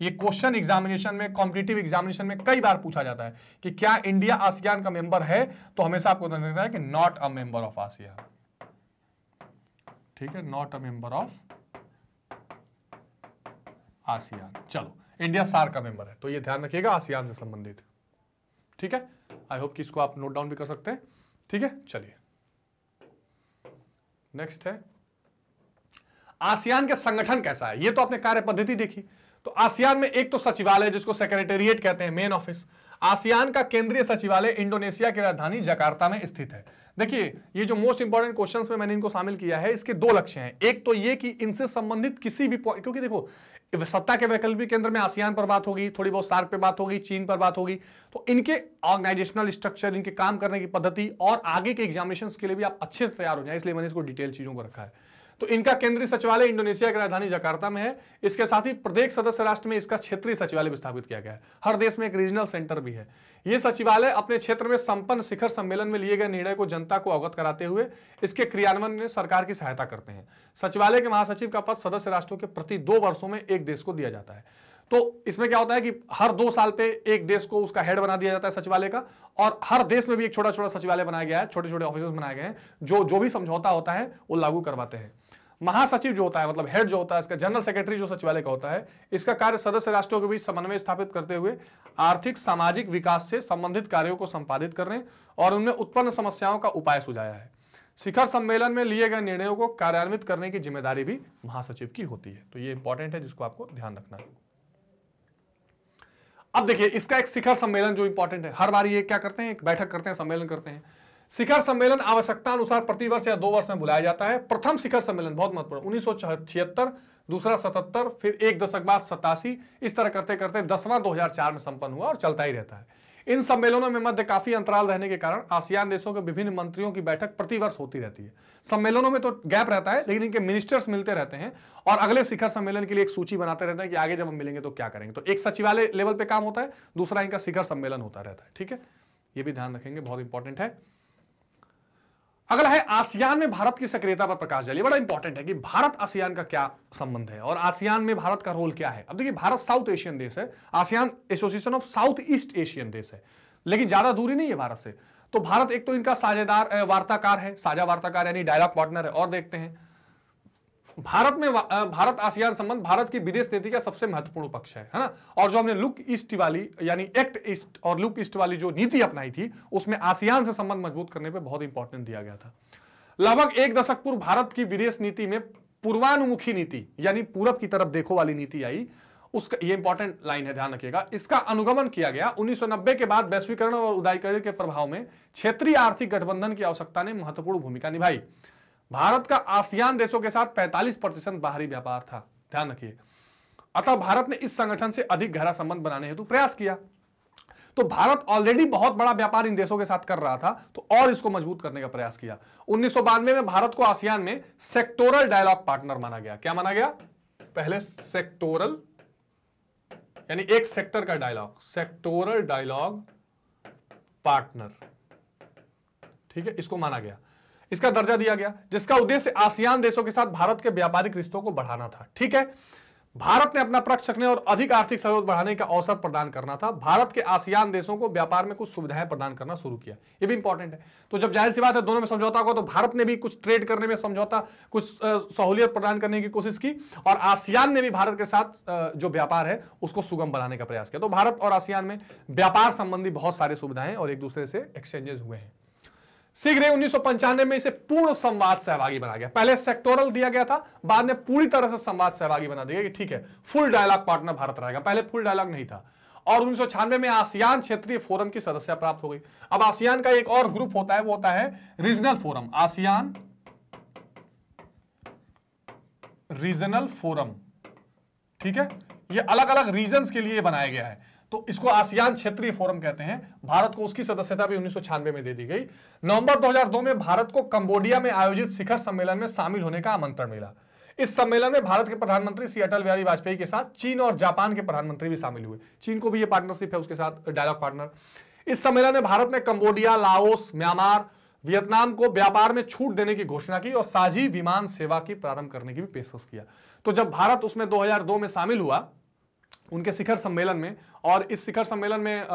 ये क्वेश्चन एग्जामिनेशन में कॉम्पिटेटिव एग्जामिनेशन में कई बार पूछा जाता है कि क्या इंडिया आसियान का मेंबर है तो हमेशा आपको ध्यान रखना है कि not a member of ASEAN ठीक है not a member of ASEAN चलो इंडिया सार का मेंबर है तो ये ध्यान रखिएगा आसियान से संबंधित ठीक है आई होप कि इसको आप नोट डाउन भी कर सकते हैं ठीक है चलिए नेक्स्ट है आसियान का संगठन कैसा है ये तो आपने कार्य पद्धति देखी तो आसियान में एक तो सचिवालय जिसको सेक्रेटेरिएट कहते हैं मेन ऑफिस आसियान का केंद्रीय सचिवालय इंडोनेशिया की राजधानी जकार्ता में स्थित है देखिए ये जो मोस्ट इंपॉर्टेंट क्वेश्चंस में मैंने इनको शामिल किया है इसके दो लक्ष्य हैं एक तो ये कि इनसे संबंधित किसी भी क्योंकि देखो सत्ता के वैकल्पिक केंद्र में आसियान पर बात होगी थोड़ी बहुत सार्क पर बात होगी चीन पर बात होगी तो इनके ऑर्गेनाइजेशनल स्ट्रक्चर इनके काम करने की पद्धति और आगे के एग्जामिनेशन के लिए भी आप अच्छे से तैयार हो जाए इसलिए मैंने इसको डिटेल चीजों को रखा है तो इनका केंद्रीय सचिवालय इंडोनेशिया की राजधानी जकार्ता में है इसके साथ ही प्रत्येक सदस्य राष्ट्र में इसका क्षेत्रीय सचिवालय भी स्थापित किया गया है हर देश में एक रीजनल सेंटर भी है ये सचिवालय अपने क्षेत्र में संपन्न शिखर सम्मेलन में लिए गए निर्णय को जनता को अवगत कराते हुए इसके क्रियान्वयन में सरकार की सहायता करते हैं सचिवालय के महासचिव का पद सदस्य राष्ट्रों के प्रति दो वर्षों में एक देश को दिया जाता है तो इसमें क्या होता है कि हर दो साल पे एक देश को उसका हेड बना दिया जाता है सचिवालय का और हर देश में भी एक छोटा छोटा सचिवालय बनाया गया है छोटे छोटे ऑफिस बनाए गए हैं जो जो भी समझौता होता है वो लागू करवाते हैं महासचिव जो होता है मतलब हेड जो होता है इसका जनरल सेक्रेटरी जो सचिवालय का होता है इसका कार्य सदस्य राष्ट्रों के बीच समन्वय स्थापित करते हुए आर्थिक सामाजिक विकास से संबंधित कार्यों को संपादित करने और उनमें उत्पन्न समस्याओं का उपाय सुझाया है शिखर सम्मेलन में लिए गए निर्णयों को कार्यान्वित करने की जिम्मेदारी भी महासचिव की होती है तो ये इंपॉर्टेंट है जिसको आपको ध्यान रखना है अब देखिए इसका एक शिखर सम्मेलन जो इंपॉर्टेंट है हर बार ये क्या करते हैं एक बैठक करते हैं सम्मेलन करते हैं शिखर सम्मेलन आवश्यकता अनुसार प्रतिवर्ष या दो वर्ष में बुलाया जाता है प्रथम शिखर सम्मेलन बहुत महत्वपूर्ण उन्नीस सौ दूसरा सतहत्तर फिर एक दशक बाद सतासी इस तरह करते करते दसवां 2004 में संपन्न हुआ और चलता ही रहता है इन सम्मेलनों में मध्य काफी अंतराल रहने के कारण आसियान देशों के विभिन्न मंत्रियों की बैठक प्रतिवर्ष होती रहती है सम्मेलनों में तो गैप रहता है लेकिन इनके मिनिस्टर्स मिलते रहते हैं और अगले शिखर सम्मेलन के लिए एक सूची बनाते रहते हैं कि आगे जब हम मिलेंगे तो क्या करेंगे तो एक सचिवालय लेवल पर काम होता है दूसरा इनका शिखर सम्मेलन होता रहता है ठीक है ये भी ध्यान रखेंगे बहुत इंपॉर्टेंट है अगला है आसियान में भारत की सक्रियता पर प्रकाश डालिए बड़ा इंपॉर्टेंट है कि भारत आसियान का क्या संबंध है और आसियान में भारत का रोल क्या है अब देखिए भारत साउथ एशियन देश है ASEAN association of south east Asian देश है लेकिन ज्यादा दूरी नहीं है भारत से तो भारत एक तो इनका साझेदार वार्ताकार है साझा वार्ताकार यानी डायलॉग पार्टनर है और देखते हैं भारत में भारत आसियान संबंध भारत की विदेश नीति का सबसे महत्वपूर्ण पक्ष है है ना और जो हमने लुक ईस्ट वाली यानी एक्ट ईस्ट और लुक ईस्ट वाली जो नीति अपनाई थी उसमें आसियान से संबंध मजबूत करने पे बहुत इंपॉर्टेंट दिया गया था लगभग एक दशक पूर्व भारत की विदेश नीति में पूर्वानुमुखी नीति यानी पूरब की तरफ देखो वाली नीति आई उसका ये इंपॉर्टेंट लाइन है ध्यान रखिएगा इसका अनुगमन किया गया उन्नीस के बाद वैश्वीकरण और उदायकरण के प्रभाव में क्षेत्रीय आर्थिक गठबंधन की आवश्यकता ने महत्वपूर्ण भूमिका निभाई भारत का आसियान देशों के साथ 45 प्रतिशत बाहरी व्यापार था ध्यान रखिए अतः भारत ने इस संगठन से अधिक गहरा संबंध बनाने हेतु प्रयास किया तो भारत ऑलरेडी बहुत बड़ा व्यापार इन देशों के साथ कर रहा था तो और इसको मजबूत करने का प्रयास किया उन्नीस में भारत को आसियान में सेक्टोरल डायलॉग पार्टनर माना गया क्या माना गया पहले सेक्टोरल यानी एक सेक्टर का डायलॉग सेक्टोरल डायलॉग पार्टनर ठीक है इसको माना गया इसका दर्जा दिया गया जिसका उद्देश्य आसियान देशों के साथ भारत के व्यापारिक रिश्तों को बढ़ाना था ठीक है भारत ने अपना पक्ष रखने और अधिक आर्थिक सहयोग बढ़ाने का अवसर प्रदान करना था भारत के आसियान देशों को व्यापार में कुछ सुविधाएं प्रदान करना शुरू किया ये भी इंपॉर्टेंट है तो जब जाहिर सी बात है दोनों में समझौता हुआ तो भारत ने भी कुछ ट्रेड करने में समझौता कुछ सहूलियत प्रदान करने की कोशिश की और आसियान ने भी भारत के साथ जो व्यापार है उसको सुगम बनाने का प्रयास किया तो भारत और आसियान में व्यापार संबंधी बहुत सारी सुविधाएं और एक दूसरे से एक्सचेंजेस हुए हैं शीघ्र उन्नीस में इसे पूर्ण संवाद सहभागी बना गया पहले सेक्टोरल दिया गया था बाद में पूरी तरह से संवाद सहभागी बना दिया कि ठीक है फुल डायलॉग पार्टनर भारत रहेगा पहले फुल डायलॉग नहीं था और उन्नीस में आसियान क्षेत्रीय फोरम की सदस्य प्राप्त हो गई अब आसियान का एक और ग्रुप होता है वो होता है regional forum ASEAN regional forum ठीक है ये अलग अलग रीजन के लिए बनाया गया है तो इसको आसियान क्षेत्रीय फोरम कहते हैं भारत को उसकी सदस्यता भी उन्नीस में दे दी गई नवंबर 2002 में भारत को कंबोडिया में आयोजित शिखर सम्मेलन में शामिल होने का आमंत्रण मिला इस सम्मेलन में भारत के प्रधानमंत्री श्री अटल बिहारी वाजपेयी के साथ चीन और जापान के प्रधानमंत्री भी शामिल हुए चीन को भी ये पार्टनरशिप है उसके साथ डायलॉग पार्टनर इस सम्मेलन में भारत ने कंबोडिया लाओस म्यांमार वियतनाम को व्यापार में छूट देने की घोषणा की और साझी विमान सेवा की प्रारंभ करने की भी पेशकश किया तो जब भारत उसमें 2002 में शामिल हुआ उनके शिखर सम्मेलन में और इस शिखर सम्मेलन में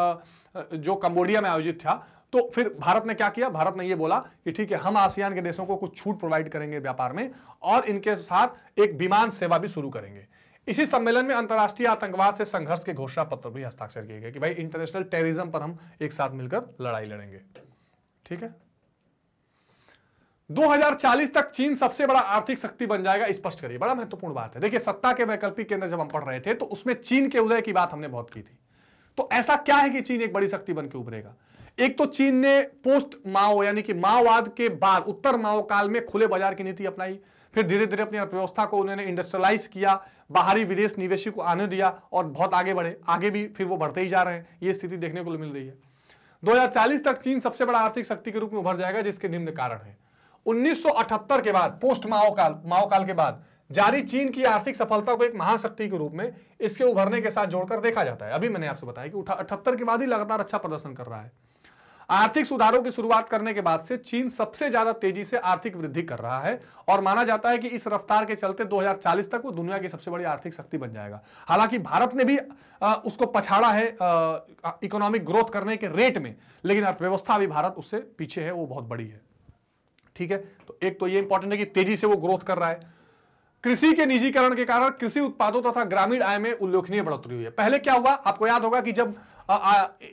जो कंबोडिया में आयोजित था तो फिर भारत ने क्या किया भारत ने ये बोला कि ठीक है हम आसियान के देशों को कुछ छूट प्रोवाइड करेंगे व्यापार में और इनके साथ एक विमान सेवा भी शुरू करेंगे इसी सम्मेलन में अंतर्राष्ट्रीय आतंकवाद से संघर्ष के घोषणा पत्र भी हस्ताक्षर किए गए कि भाई इंटरनेशनल टेररिज्म पर हम एक साथ मिलकर लड़ाई लड़ेंगे ठीक है 2040 तक चीन सबसे बड़ा आर्थिक शक्ति बन जाएगा स्पष्ट करिए बड़ा महत्वपूर्ण बात है देखिए सत्ता के वैकल्पिक केंद्र जब हम पढ़ रहे थे तो उसमें चीन के उदय की बात हमने बहुत की थी तो ऐसा क्या है कि चीन एक बड़ी शक्ति बनकर उभरेगा एक तो चीन ने पोस्ट माओ यानी कि माओवाद के बाद उत्तर माओ काल में खुले बाजार की नीति अपनाई फिर धीरे धीरे अपनी अर्थव्यवस्था को उन्होंने इंडस्ट्रियलाइज किया बाहरी विदेश निवेशी को आने दिया और बहुत आगे बढ़े आगे भी फिर वो बढ़ते ही जा रहे हैं ये स्थिति देखने को मिल रही है 2040 तक चीन सबसे बड़ा आर्थिक शक्ति के रूप में उभर जाएगा जिसके निम्न कारण है 1978 के बाद पोस्ट माओ काल माओ काल के बाद जारी चीन की आर्थिक सफलता को एक महाशक्ति के रूप में इसके उभरने के साथ जोड़कर देखा जाता है अभी मैंने आपसे बताया कि अठहत्तर के बाद ही लगातार अच्छा प्रदर्शन कर रहा है आर्थिक सुधारों की शुरुआत करने के बाद से चीन सबसे ज्यादा तेजी से आर्थिक वृद्धि कर रहा है और माना जाता है कि इस रफ्तार के चलते 2040 तक वो दुनिया की सबसे बड़ी आर्थिक शक्ति बन जाएगा हालांकि भारत ने भी आ, उसको पछाड़ा है इकोनॉमिक ग्रोथ करने के रेट में लेकिन अर्थव्यवस्था भी भारत उससे पीछे है वो बहुत बड़ी है ठीक है तो एक तो ये इंपॉर्टेंट है कि तेजी से वो ग्रोथ कर रहा है कृषि के निजीकरण के कारण कृषि उत्पादों तथा ग्रामीण आय में उल्लेखनीय बढ़ोतरी हुई है पहले क्या हुआ आपको याद होगा कि जब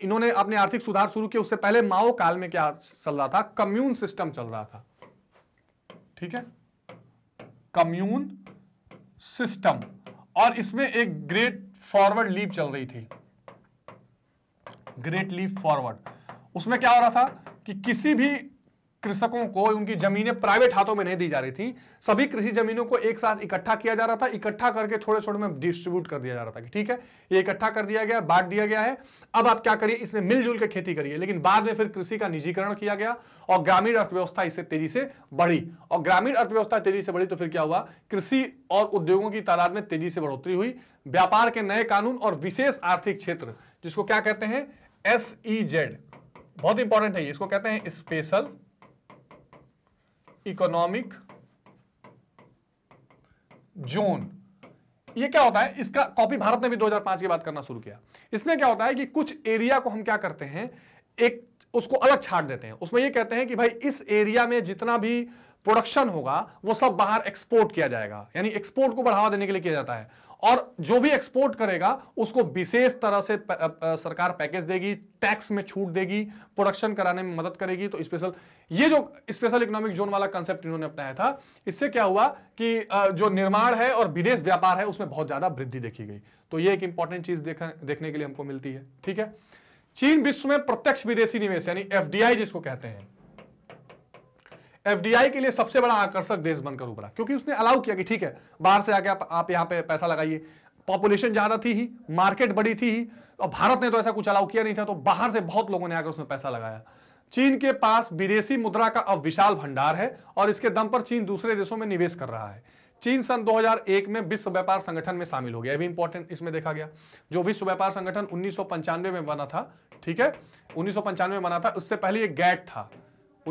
इन्होंने अपने आर्थिक सुधार शुरू किया उससे पहले माओ काल में क्या चल रहा था कम्यून सिस्टम चल रहा था ठीक है कम्यून सिस्टम और इसमें एक ग्रेट फॉरवर्ड लीप चल रही थी ग्रेट लीप फॉरवर्ड उसमें क्या हो रहा था कि किसी भी कृषकों को उनकी जमीनें प्राइवेट हाथों में नहीं दी जा रही थी सभी कृषि जमीनों को एक साथ इकट्ठा किया जा रहा था इकट्ठा करके छोटे छोटे में डिस्ट्रीब्यूट कर दिया जा रहा था कि ठीक है ये इकट्ठा कर दिया गया बांट दिया गया है अब आप क्या करिए इसमें मिलजुल के खेती करिए लेकिन बाद में फिर कृषि का निजीकरण किया गया और ग्रामीण अर्थव्यवस्था इससे तेजी से बढ़ी और ग्रामीण अर्थव्यवस्था तेजी से बढ़ी तो फिर क्या हुआ कृषि और उद्योगों की तादाद में तेजी से बढ़ोतरी हुई व्यापार के नए कानून और विशेष आर्थिक क्षेत्र जिसको क्या कहते हैं जेड e बहुत इंपॉर्टेंट है इसको कहते हैं स्पेशल इकोनॉमिक जोन ये क्या होता है इसका कॉपी भारत ने भी 2005 की बात करना शुरू किया इसमें क्या होता है कि कुछ एरिया को हम क्या करते हैं एक उसको अलग छाट देते हैं उसमें ये कहते हैं कि भाई इस एरिया में जितना भी प्रोडक्शन होगा वो सब बाहर एक्सपोर्ट किया जाएगा यानी एक्सपोर्ट को बढ़ावा देने के लिए किया जाता है और जो भी एक्सपोर्ट करेगा उसको विशेष तरह से प, आ, सरकार पैकेज देगी टैक्स में छूट देगी प्रोडक्शन कराने में मदद करेगी तो स्पेशल ये जो स्पेशल इकोनॉमिक जोन वाला कंसेप्ट इन्होंने अपनाया था इससे क्या हुआ कि आ, जो निर्माण है और विदेश व्यापार है उसमें बहुत ज्यादा वृद्धि देखी गई तो ये एक इंपॉर्टेंट चीज देखने के लिए हमको मिलती है ठीक है चीन विश्व में प्रत्यक्ष विदेशी निवेश यानी एफडीआई जिसको कहते हैं एफडीआई के लिए सबसे बड़ा आकर्षक देश बनकर उभरा क्योंकि उसने अलाउ किया कि ठीक है बाहर से आके आप, आप यहाँ पे पैसा लगाइए पॉपुलेशन ज्यादा थी ही मार्केट बड़ी थी ही और भारत ने तो ऐसा कुछ अलाउ किया नहीं था तो बाहर से बहुत लोगों ने आकर उसमें पैसा लगाया चीन के पास विदेशी मुद्रा का अब विशाल भंडार है और इसके दम पर चीन दूसरे देशों में निवेश कर रहा है चीन सन 2001 में विश्व व्यापार संगठन में शामिल हो गया भी इंपॉर्टेंट इसमें देखा गया जो विश्व व्यापार संगठन उन्नीस में बना था ठीक है उन्नीस में बना था उससे पहले एक गैट था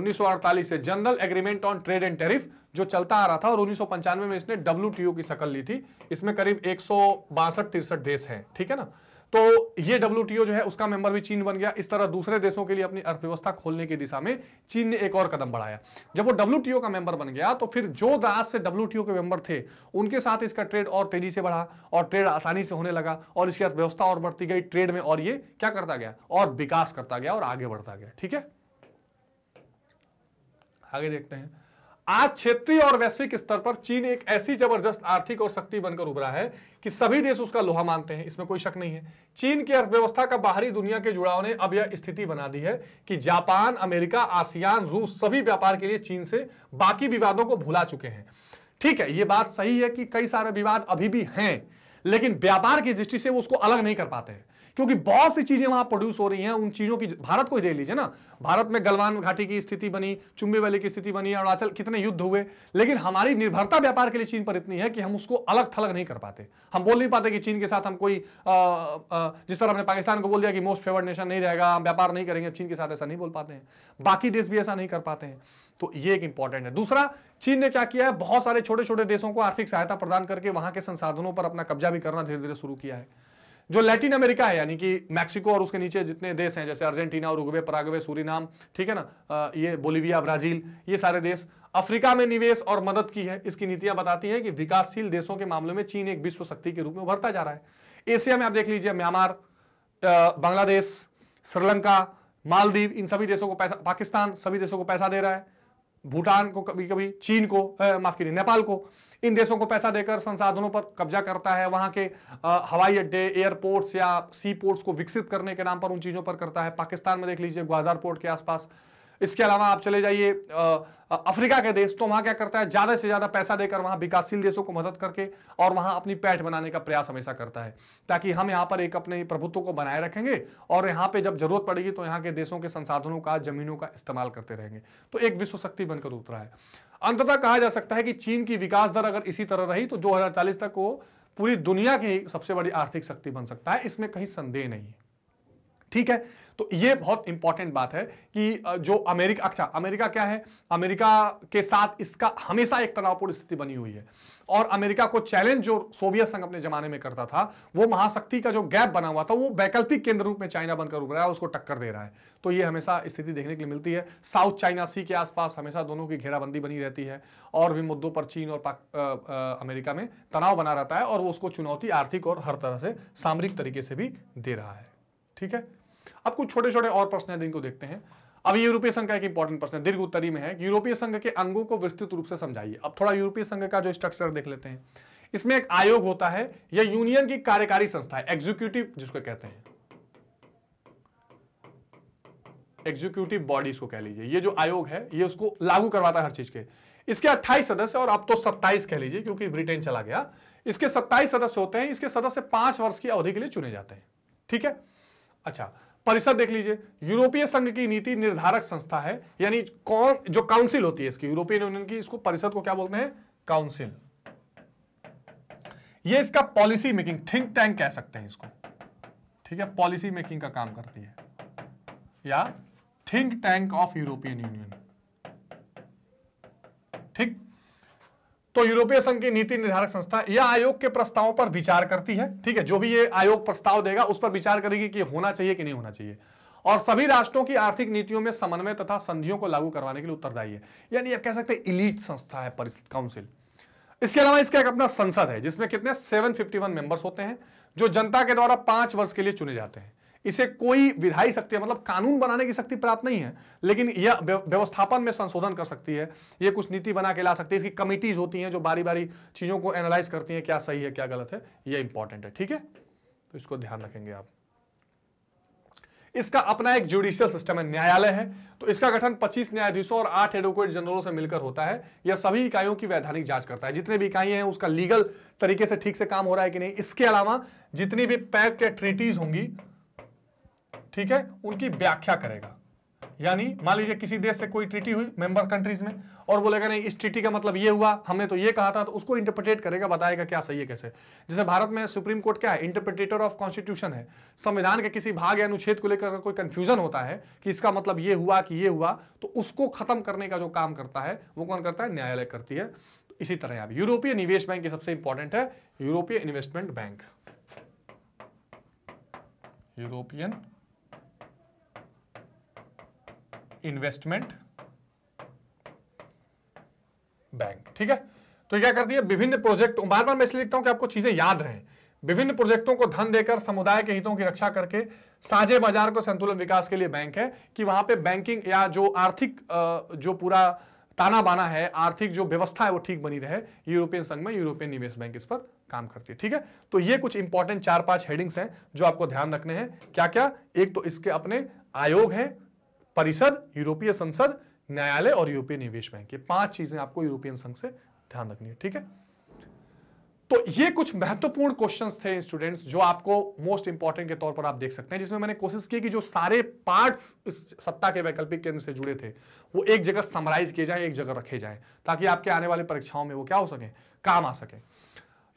1948 से general agreement on trade and tariff जो चलता आ रहा था और उन्नीस में इसने डब्ल्यू की शक्ल ली थी इसमें करीब एक सौ देश हैं ठीक है ना तो ये डब्ल्यू जो है उसका मेंबर भी चीन बन गया इस तरह दूसरे देशों के लिए अपनी अर्थव्यवस्था खोलने की दिशा में चीन ने एक और कदम बढ़ाया जब वो डब्ल्यू का मेंबर बन गया तो फिर जो राज से डब्ल्यू के मेंबर थे उनके साथ इसका ट्रेड और तेजी से बढ़ा और ट्रेड आसानी से होने लगा और इसकी अर्थव्यवस्था और बढ़ती गई ट्रेड में और ये क्या करता गया और विकास करता गया और आगे बढ़ता गया ठीक है आगे देखते हैं आज क्षेत्रीय और वैश्विक स्तर पर चीन एक ऐसी जबरदस्त आर्थिक और शक्ति बनकर उभरा है कि सभी देश उसका लोहा मानते हैं इसमें कोई शक नहीं है चीन की अर्थव्यवस्था का बाहरी दुनिया के जुड़ाव ने अब यह स्थिति बना दी है कि जापान अमेरिका आसियान रूस सभी व्यापार के लिए चीन से बाकी विवादों को भुला चुके हैं ठीक है ये बात सही है कि कई सारे विवाद अभी भी हैं लेकिन व्यापार की दृष्टि से वो उसको अलग नहीं कर पाते हैं क्योंकि बहुत सी चीजें वहां प्रोड्यूस हो रही हैं उन चीजों की भारत को ही देख लीजिए ना भारत में गलवान घाटी की स्थिति बनी चुम्बे वैली की स्थिति बनी अरुणाचल कितने युद्ध हुए लेकिन हमारी निर्भरता व्यापार के लिए चीन पर इतनी है कि हम उसको अलग थलग नहीं कर पाते हम बोल नहीं पाते कि चीन के साथ हम कोई आ, आ, जिस तरह हमने पाकिस्तान को बोल दिया कि मोस्ट फेवर्ड नेशन नहीं रहेगा हम व्यापार नहीं करेंगे चीन के साथ ऐसा नहीं बोल पाते हैं बाकी देश भी ऐसा नहीं कर पाते हैं तो ये एक इंपॉर्टेंट है दूसरा चीन ने क्या किया है बहुत सारे छोटे छोटे देशों को आर्थिक सहायता प्रदान करके वहां के संसाधनों पर अपना कब्जा भी करना धीरे धीरे शुरू किया है जो लैटिन अमेरिका है यानी कि मैक्सिको और उसके नीचे जितने देश हैं जैसे अर्जेंटीना और उगवे परागवे सूरीनाम ठीक है ना ये बोलीविया ब्राजील ये सारे देश अफ्रीका में निवेश और मदद की है इसकी नीतियां बताती हैं कि विकासशील देशों के मामले में चीन एक विश्व शक्ति के रूप में उभरता जा रहा है एशिया में आप देख लीजिए म्यांमार बांग्लादेश श्रीलंका मालदीव इन सभी देशों को पैसा पाकिस्तान सभी देशों को पैसा दे रहा है भूटान को कभी कभी चीन को माफ कीजिए नेपाल को इन देशों को पैसा देकर संसाधनों पर कब्जा करता है वहां के हवाई अड्डे एयरपोर्ट्स या सी पोर्ट्स को विकसित करने के नाम पर उन चीजों पर करता है पाकिस्तान में देख लीजिए ग्वादार पोर्ट के आसपास इसके अलावा आप चले जाइए अफ्रीका के देश तो वहां क्या करता है ज्यादा से ज्यादा पैसा देकर वहां विकासशील देशों को मदद करके और वहां अपनी पैठ बनाने का प्रयास हमेशा करता है ताकि हम यहाँ पर एक अपने प्रभुत्व को बनाए रखेंगे और यहाँ पे जब जरूरत पड़ेगी तो यहाँ के देशों के संसाधनों का जमीनों का इस्तेमाल करते रहेंगे तो एक विश्व शक्ति बनकर उतरा है अंततः कहा जा सकता है कि चीन की विकास दर अगर इसी तरह रही तो 2040 तक वो पूरी दुनिया की सबसे बड़ी आर्थिक शक्ति बन सकता है इसमें कहीं संदेह नहीं है ठीक है तो ये बहुत इंपॉर्टेंट बात है कि जो अमेरिका अच्छा अमेरिका क्या है अमेरिका के साथ इसका हमेशा एक तनावपूर्ण स्थिति बनी हुई है और अमेरिका को चैलेंज जो सोवियत संघ अपने जमाने में करता था वो महाशक्ति का जो गैप बना हुआ था वो वैकल्पिक केंद्र रूप में चाइना बनकर उभरा है उसको टक्कर दे रहा है तो ये हमेशा स्थिति देखने के लिए मिलती है साउथ चाइना सी के आसपास हमेशा दोनों की घेराबंदी बनी रहती है और भी मुद्दों पर चीन और पाक, आ, आ, अमेरिका में तनाव बना रहता है और वो उसको चुनौती आर्थिक और हर तरह से सामरिक तरीके से भी दे रहा है ठीक है अब कुछ छोटे छोटे और प्रश्न है जिनको देखते हैं अब यूरोपीय संघ का एक इंपॉर्टेंट प्रश्न दीर्घ उत्तरी में है कि यूरोपीय संघ के अंगों को विस्तृत रूप से समझाइए अब थोड़ा यूरोपीय संघ का जो स्ट्रक्चर देख लेते हैं इसमें एक आयोग होता है या यूनियन की कार्यकारी संस्था है एग्जीक्यूटिव जिसको कहते हैं एग्जीक्यूटिव बॉडी इसको कह लीजिए ये जो आयोग है ये उसको लागू करवाता है हर चीज के इसके 28 सदस्य और अब तो 27 कह लीजिए क्योंकि ब्रिटेन चला गया इसके 27 सदस्य होते हैं इसके सदस्य पांच वर्ष की अवधि के लिए चुने जाते हैं ठीक है अच्छा परिषद देख लीजिए यूरोपीय संघ की नीति निर्धारक संस्था है यानी कौन जो काउंसिल होती है इसकी यूरोपियन यूनियन की इसको परिषद को क्या बोलते हैं काउंसिल ये इसका पॉलिसी मेकिंग थिंक टैंक कह सकते हैं इसको ठीक है पॉलिसी मेकिंग का काम करती है या think tank of European union ठीक तो यूरोपीय संघ की नीति निर्धारक संस्था यह आयोग के प्रस्तावों पर विचार करती है ठीक है जो भी ये आयोग प्रस्ताव देगा उस पर विचार करेगी कि होना चाहिए कि नहीं होना चाहिए और सभी राष्ट्रों की आर्थिक नीतियों में समन्वय तथा संधियों को लागू करवाने के लिए उत्तरदायी है यानी आप कह सकते हैं इलीट संस्था है परिषद काउंसिल इसके अलावा इसका एक अपना संसद है जिसमें कितने वन मेंबर्स होते हैं जो जनता के द्वारा पांच वर्ष के लिए चुने जाते हैं इसे कोई विधायी शक्ति मतलब कानून बनाने की शक्ति प्राप्त नहीं है लेकिन यह व्यवस्थापन में संशोधन कर सकती है यह कुछ नीति बना के ला सकती है इसकी कमिटीज होती हैं जो बारी बारी चीज़ों को एनालाइज करती हैं क्या सही है क्या गलत है यह इंपॉर्टेंट है ठीक है तो इसको ध्यान रखेंगे आप इसका अपना एक जुडिशियल सिस्टम है न्यायालय है तो इसका गठन 25 न्यायाधीशों और 8 एडवोकेट जनरलों से मिलकर होता है यह सभी इकाइयों की वैधानिक जांच करता है जितने भी इकाइयां हैं उसका लीगल तरीके से ठीक से काम हो रहा है कि नहीं इसके अलावा जितनी भी पैक्ट या ट्रीटीज होंगी ठीक है उनकी व्याख्या करेगा यानी मान लीजिए किसी देश से कोई ट्रीटी हुई मेंबर कंट्रीज में और बोलेगा नहीं इस ट्रीटी का मतलब ये हुआ हमने तो ये कहा था तो उसको इंटरप्रिटेट करेगा बताएगा क्या सही है कैसे जैसे भारत में सुप्रीम कोर्ट क्या है इंटरप्रिटेटर ऑफ कॉन्स्टिट्यूशन है संविधान के किसी भाग या अनुच्छेद को लेकर कोई कंफ्यूजन होता है कि इसका मतलब ये हुआ कि ये हुआ तो उसको खत्म करने का जो काम करता है वो कौन करता है न्यायालय करती है तो इसी तरह आप यूरोपीय निवेश बैंक सबसे इंपॉर्टेंट है यूरोपीय investment bank European investment bank ठीक है तो क्या करती है विभिन्न प्रोजेक्ट बार बार मैं इसलिए लिखता हूं कि आपको चीजें याद रहे विभिन्न प्रोजेक्टों को धन देकर समुदाय के हितों की रक्षा करके साझे बाजार को संतुलन विकास के लिए बैंक है कि वहां पे बैंकिंग या जो आर्थिक जो पूरा ताना बाना है आर्थिक जो व्यवस्था है वो ठीक बनी रहे यूरोपियन संघ में यूरोपियन निवेश बैंक इस पर काम करती है ठीक है तो ये कुछ इंपॉर्टेंट चार पांच हेडिंग्स हैं जो आपको ध्यान रखने हैं क्या क्या एक तो इसके अपने आयोग हैं परिषद यूरोपीय संसद न्यायालय और यूरोपीय निवेश बैंक ये पांच चीजें आपको यूरोपियन संघ से ध्यान रखनी है ठीक है तो ये कुछ महत्वपूर्ण क्वेश्चंस थे स्टूडेंट्स जो आपको मोस्ट इंपॉर्टेंट के तौर पर आप देख सकते हैं जिसमें मैंने कोशिश की कि जो सारे पार्ट्स इस सत्ता के वैकल्पिक केंद्र से जुड़े थे वो एक जगह समराइज किए जाएं एक जगह रखे जाएं ताकि आपके आने वाले परीक्षाओं में वो क्या हो सके काम आ सके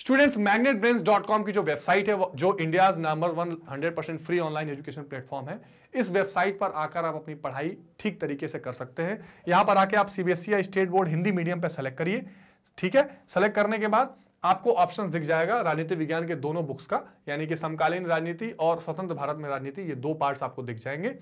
students magnet brain dot com की जो वेबसाइट है जो India number one hundred percent free online education platform है इस वेबसाइट पर आकर आप अपनी पढ़ाई ठीक तरीके से कर सकते हैं यहाँ पर आके आप सीबीएसई e या स्टेट बोर्ड हिंदी मीडियम पर सेलेक्ट करिए ठीक है सेलेक्ट करने के बाद आपको ऑप्शन दिख जाएगा राजनीति विज्ञान के दोनों बुक्स का यानी कि समकालीन राजनीति और स्वतंत्र भारत में राजनीति ये दो पार्ट्स आपको दिख जाएंगे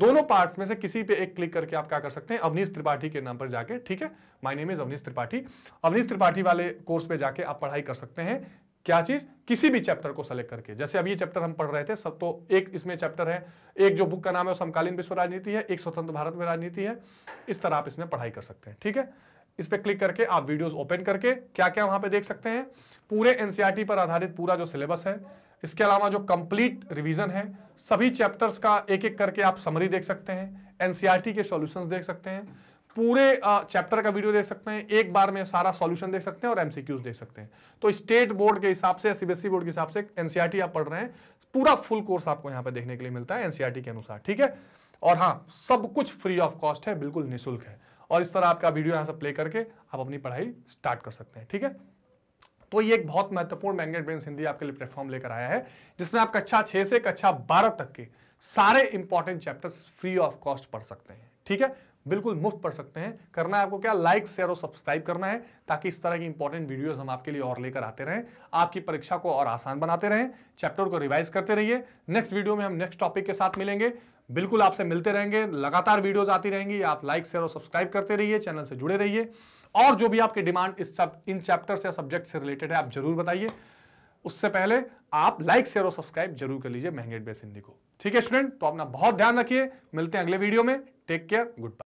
दोनों पार्ट्स में से किसी पे एक क्लिक करके आप क्या कर सकते हैं अवनीश त्रिपाठी के नाम पर जाके ठीक है my name is Avnish Tripathi Avnish Tripathi वाले कोर्स पे जाके आप पढ़ाई कर सकते हैं क्या चीज किसी भी चैप्टर को सेलेक्ट करके जैसे अब ये चैप्टर हम पढ़ रहे थे सब तो एक इसमें चैप्टर है एक जो बुक का नाम है समकालीन विश्व राजनीति है एक स्वतंत्र भारत में राजनीति है इस तरह आप इसमें पढ़ाई कर सकते हैं ठीक है इस पर क्लिक करके आप वीडियोज ओपन करके क्या क्या वहां पर देख सकते हैं पूरे एनसीआरटी e पर आधारित पूरा जो सिलेबस है इसके अलावा जो कंप्लीट रिवीजन है सभी चैप्टर्स का एक एक करके आप समरी देख सकते हैं एनसीईआरटी e के सॉल्यूशंस देख सकते हैं पूरे चैप्टर का वीडियो देख सकते हैं एक बार में सारा सॉल्यूशन देख सकते हैं और एमसीक्यूज देख सकते हैं तो स्टेट बोर्ड के हिसाब से सीबीएसई बोर्ड e के हिसाब से एनसीआरटी e आप पढ़ रहे हैं पूरा फुल कोर्स आपको यहाँ पे देखने के लिए मिलता है एनसीआरटी के अनुसार ठीक है और हाँ सब कुछ फ्री ऑफ कॉस्ट है बिल्कुल निःशुल्क है और इस तरह आपका वीडियो यहां से प्ले करके आप अपनी पढ़ाई स्टार्ट कर सकते हैं ठीक है तो ये एक बहुत महत्वपूर्ण मैग्नेट ब्रेन हिंदी आपके लिए प्लेटफॉर्म लेकर आया है जिसमें आप कक्षा छह से कक्षा बारह तक के सारे important chapters free of cost पढ़ सकते हैं ठीक है बिल्कुल मुफ्त पढ़ सकते हैं करना है आपको क्या लाइक शेयर और सब्सक्राइब करना है ताकि इस तरह की इंपॉर्टेंट वीडियोस हम आपके लिए और लेकर आते रहें आपकी परीक्षा को और आसान बनाते रहें चैप्टर को रिवाइज करते रहिए नेक्स्ट वीडियो में हम नेक्स्ट टॉपिक के साथ मिलेंगे बिल्कुल आपसे मिलते रहेंगे लगातार वीडियोज आती रहेंगी आप लाइक शेयर और सब्सक्राइब करते रहिए चैनल से जुड़े रहिए और जो भी आपकी डिमांड इस सब इन चैप्टर या सब्जेक्ट से रिलेटेड है आप जरूर बताइए उससे पहले आप लाइक शेयर और सब्सक्राइब जरूर कर लीजिए महंगेट बेस हिंदी को ठीक है स्टूडेंट तो अपना बहुत ध्यान रखिए मिलते हैं अगले वीडियो में टेक केयर गुड बाय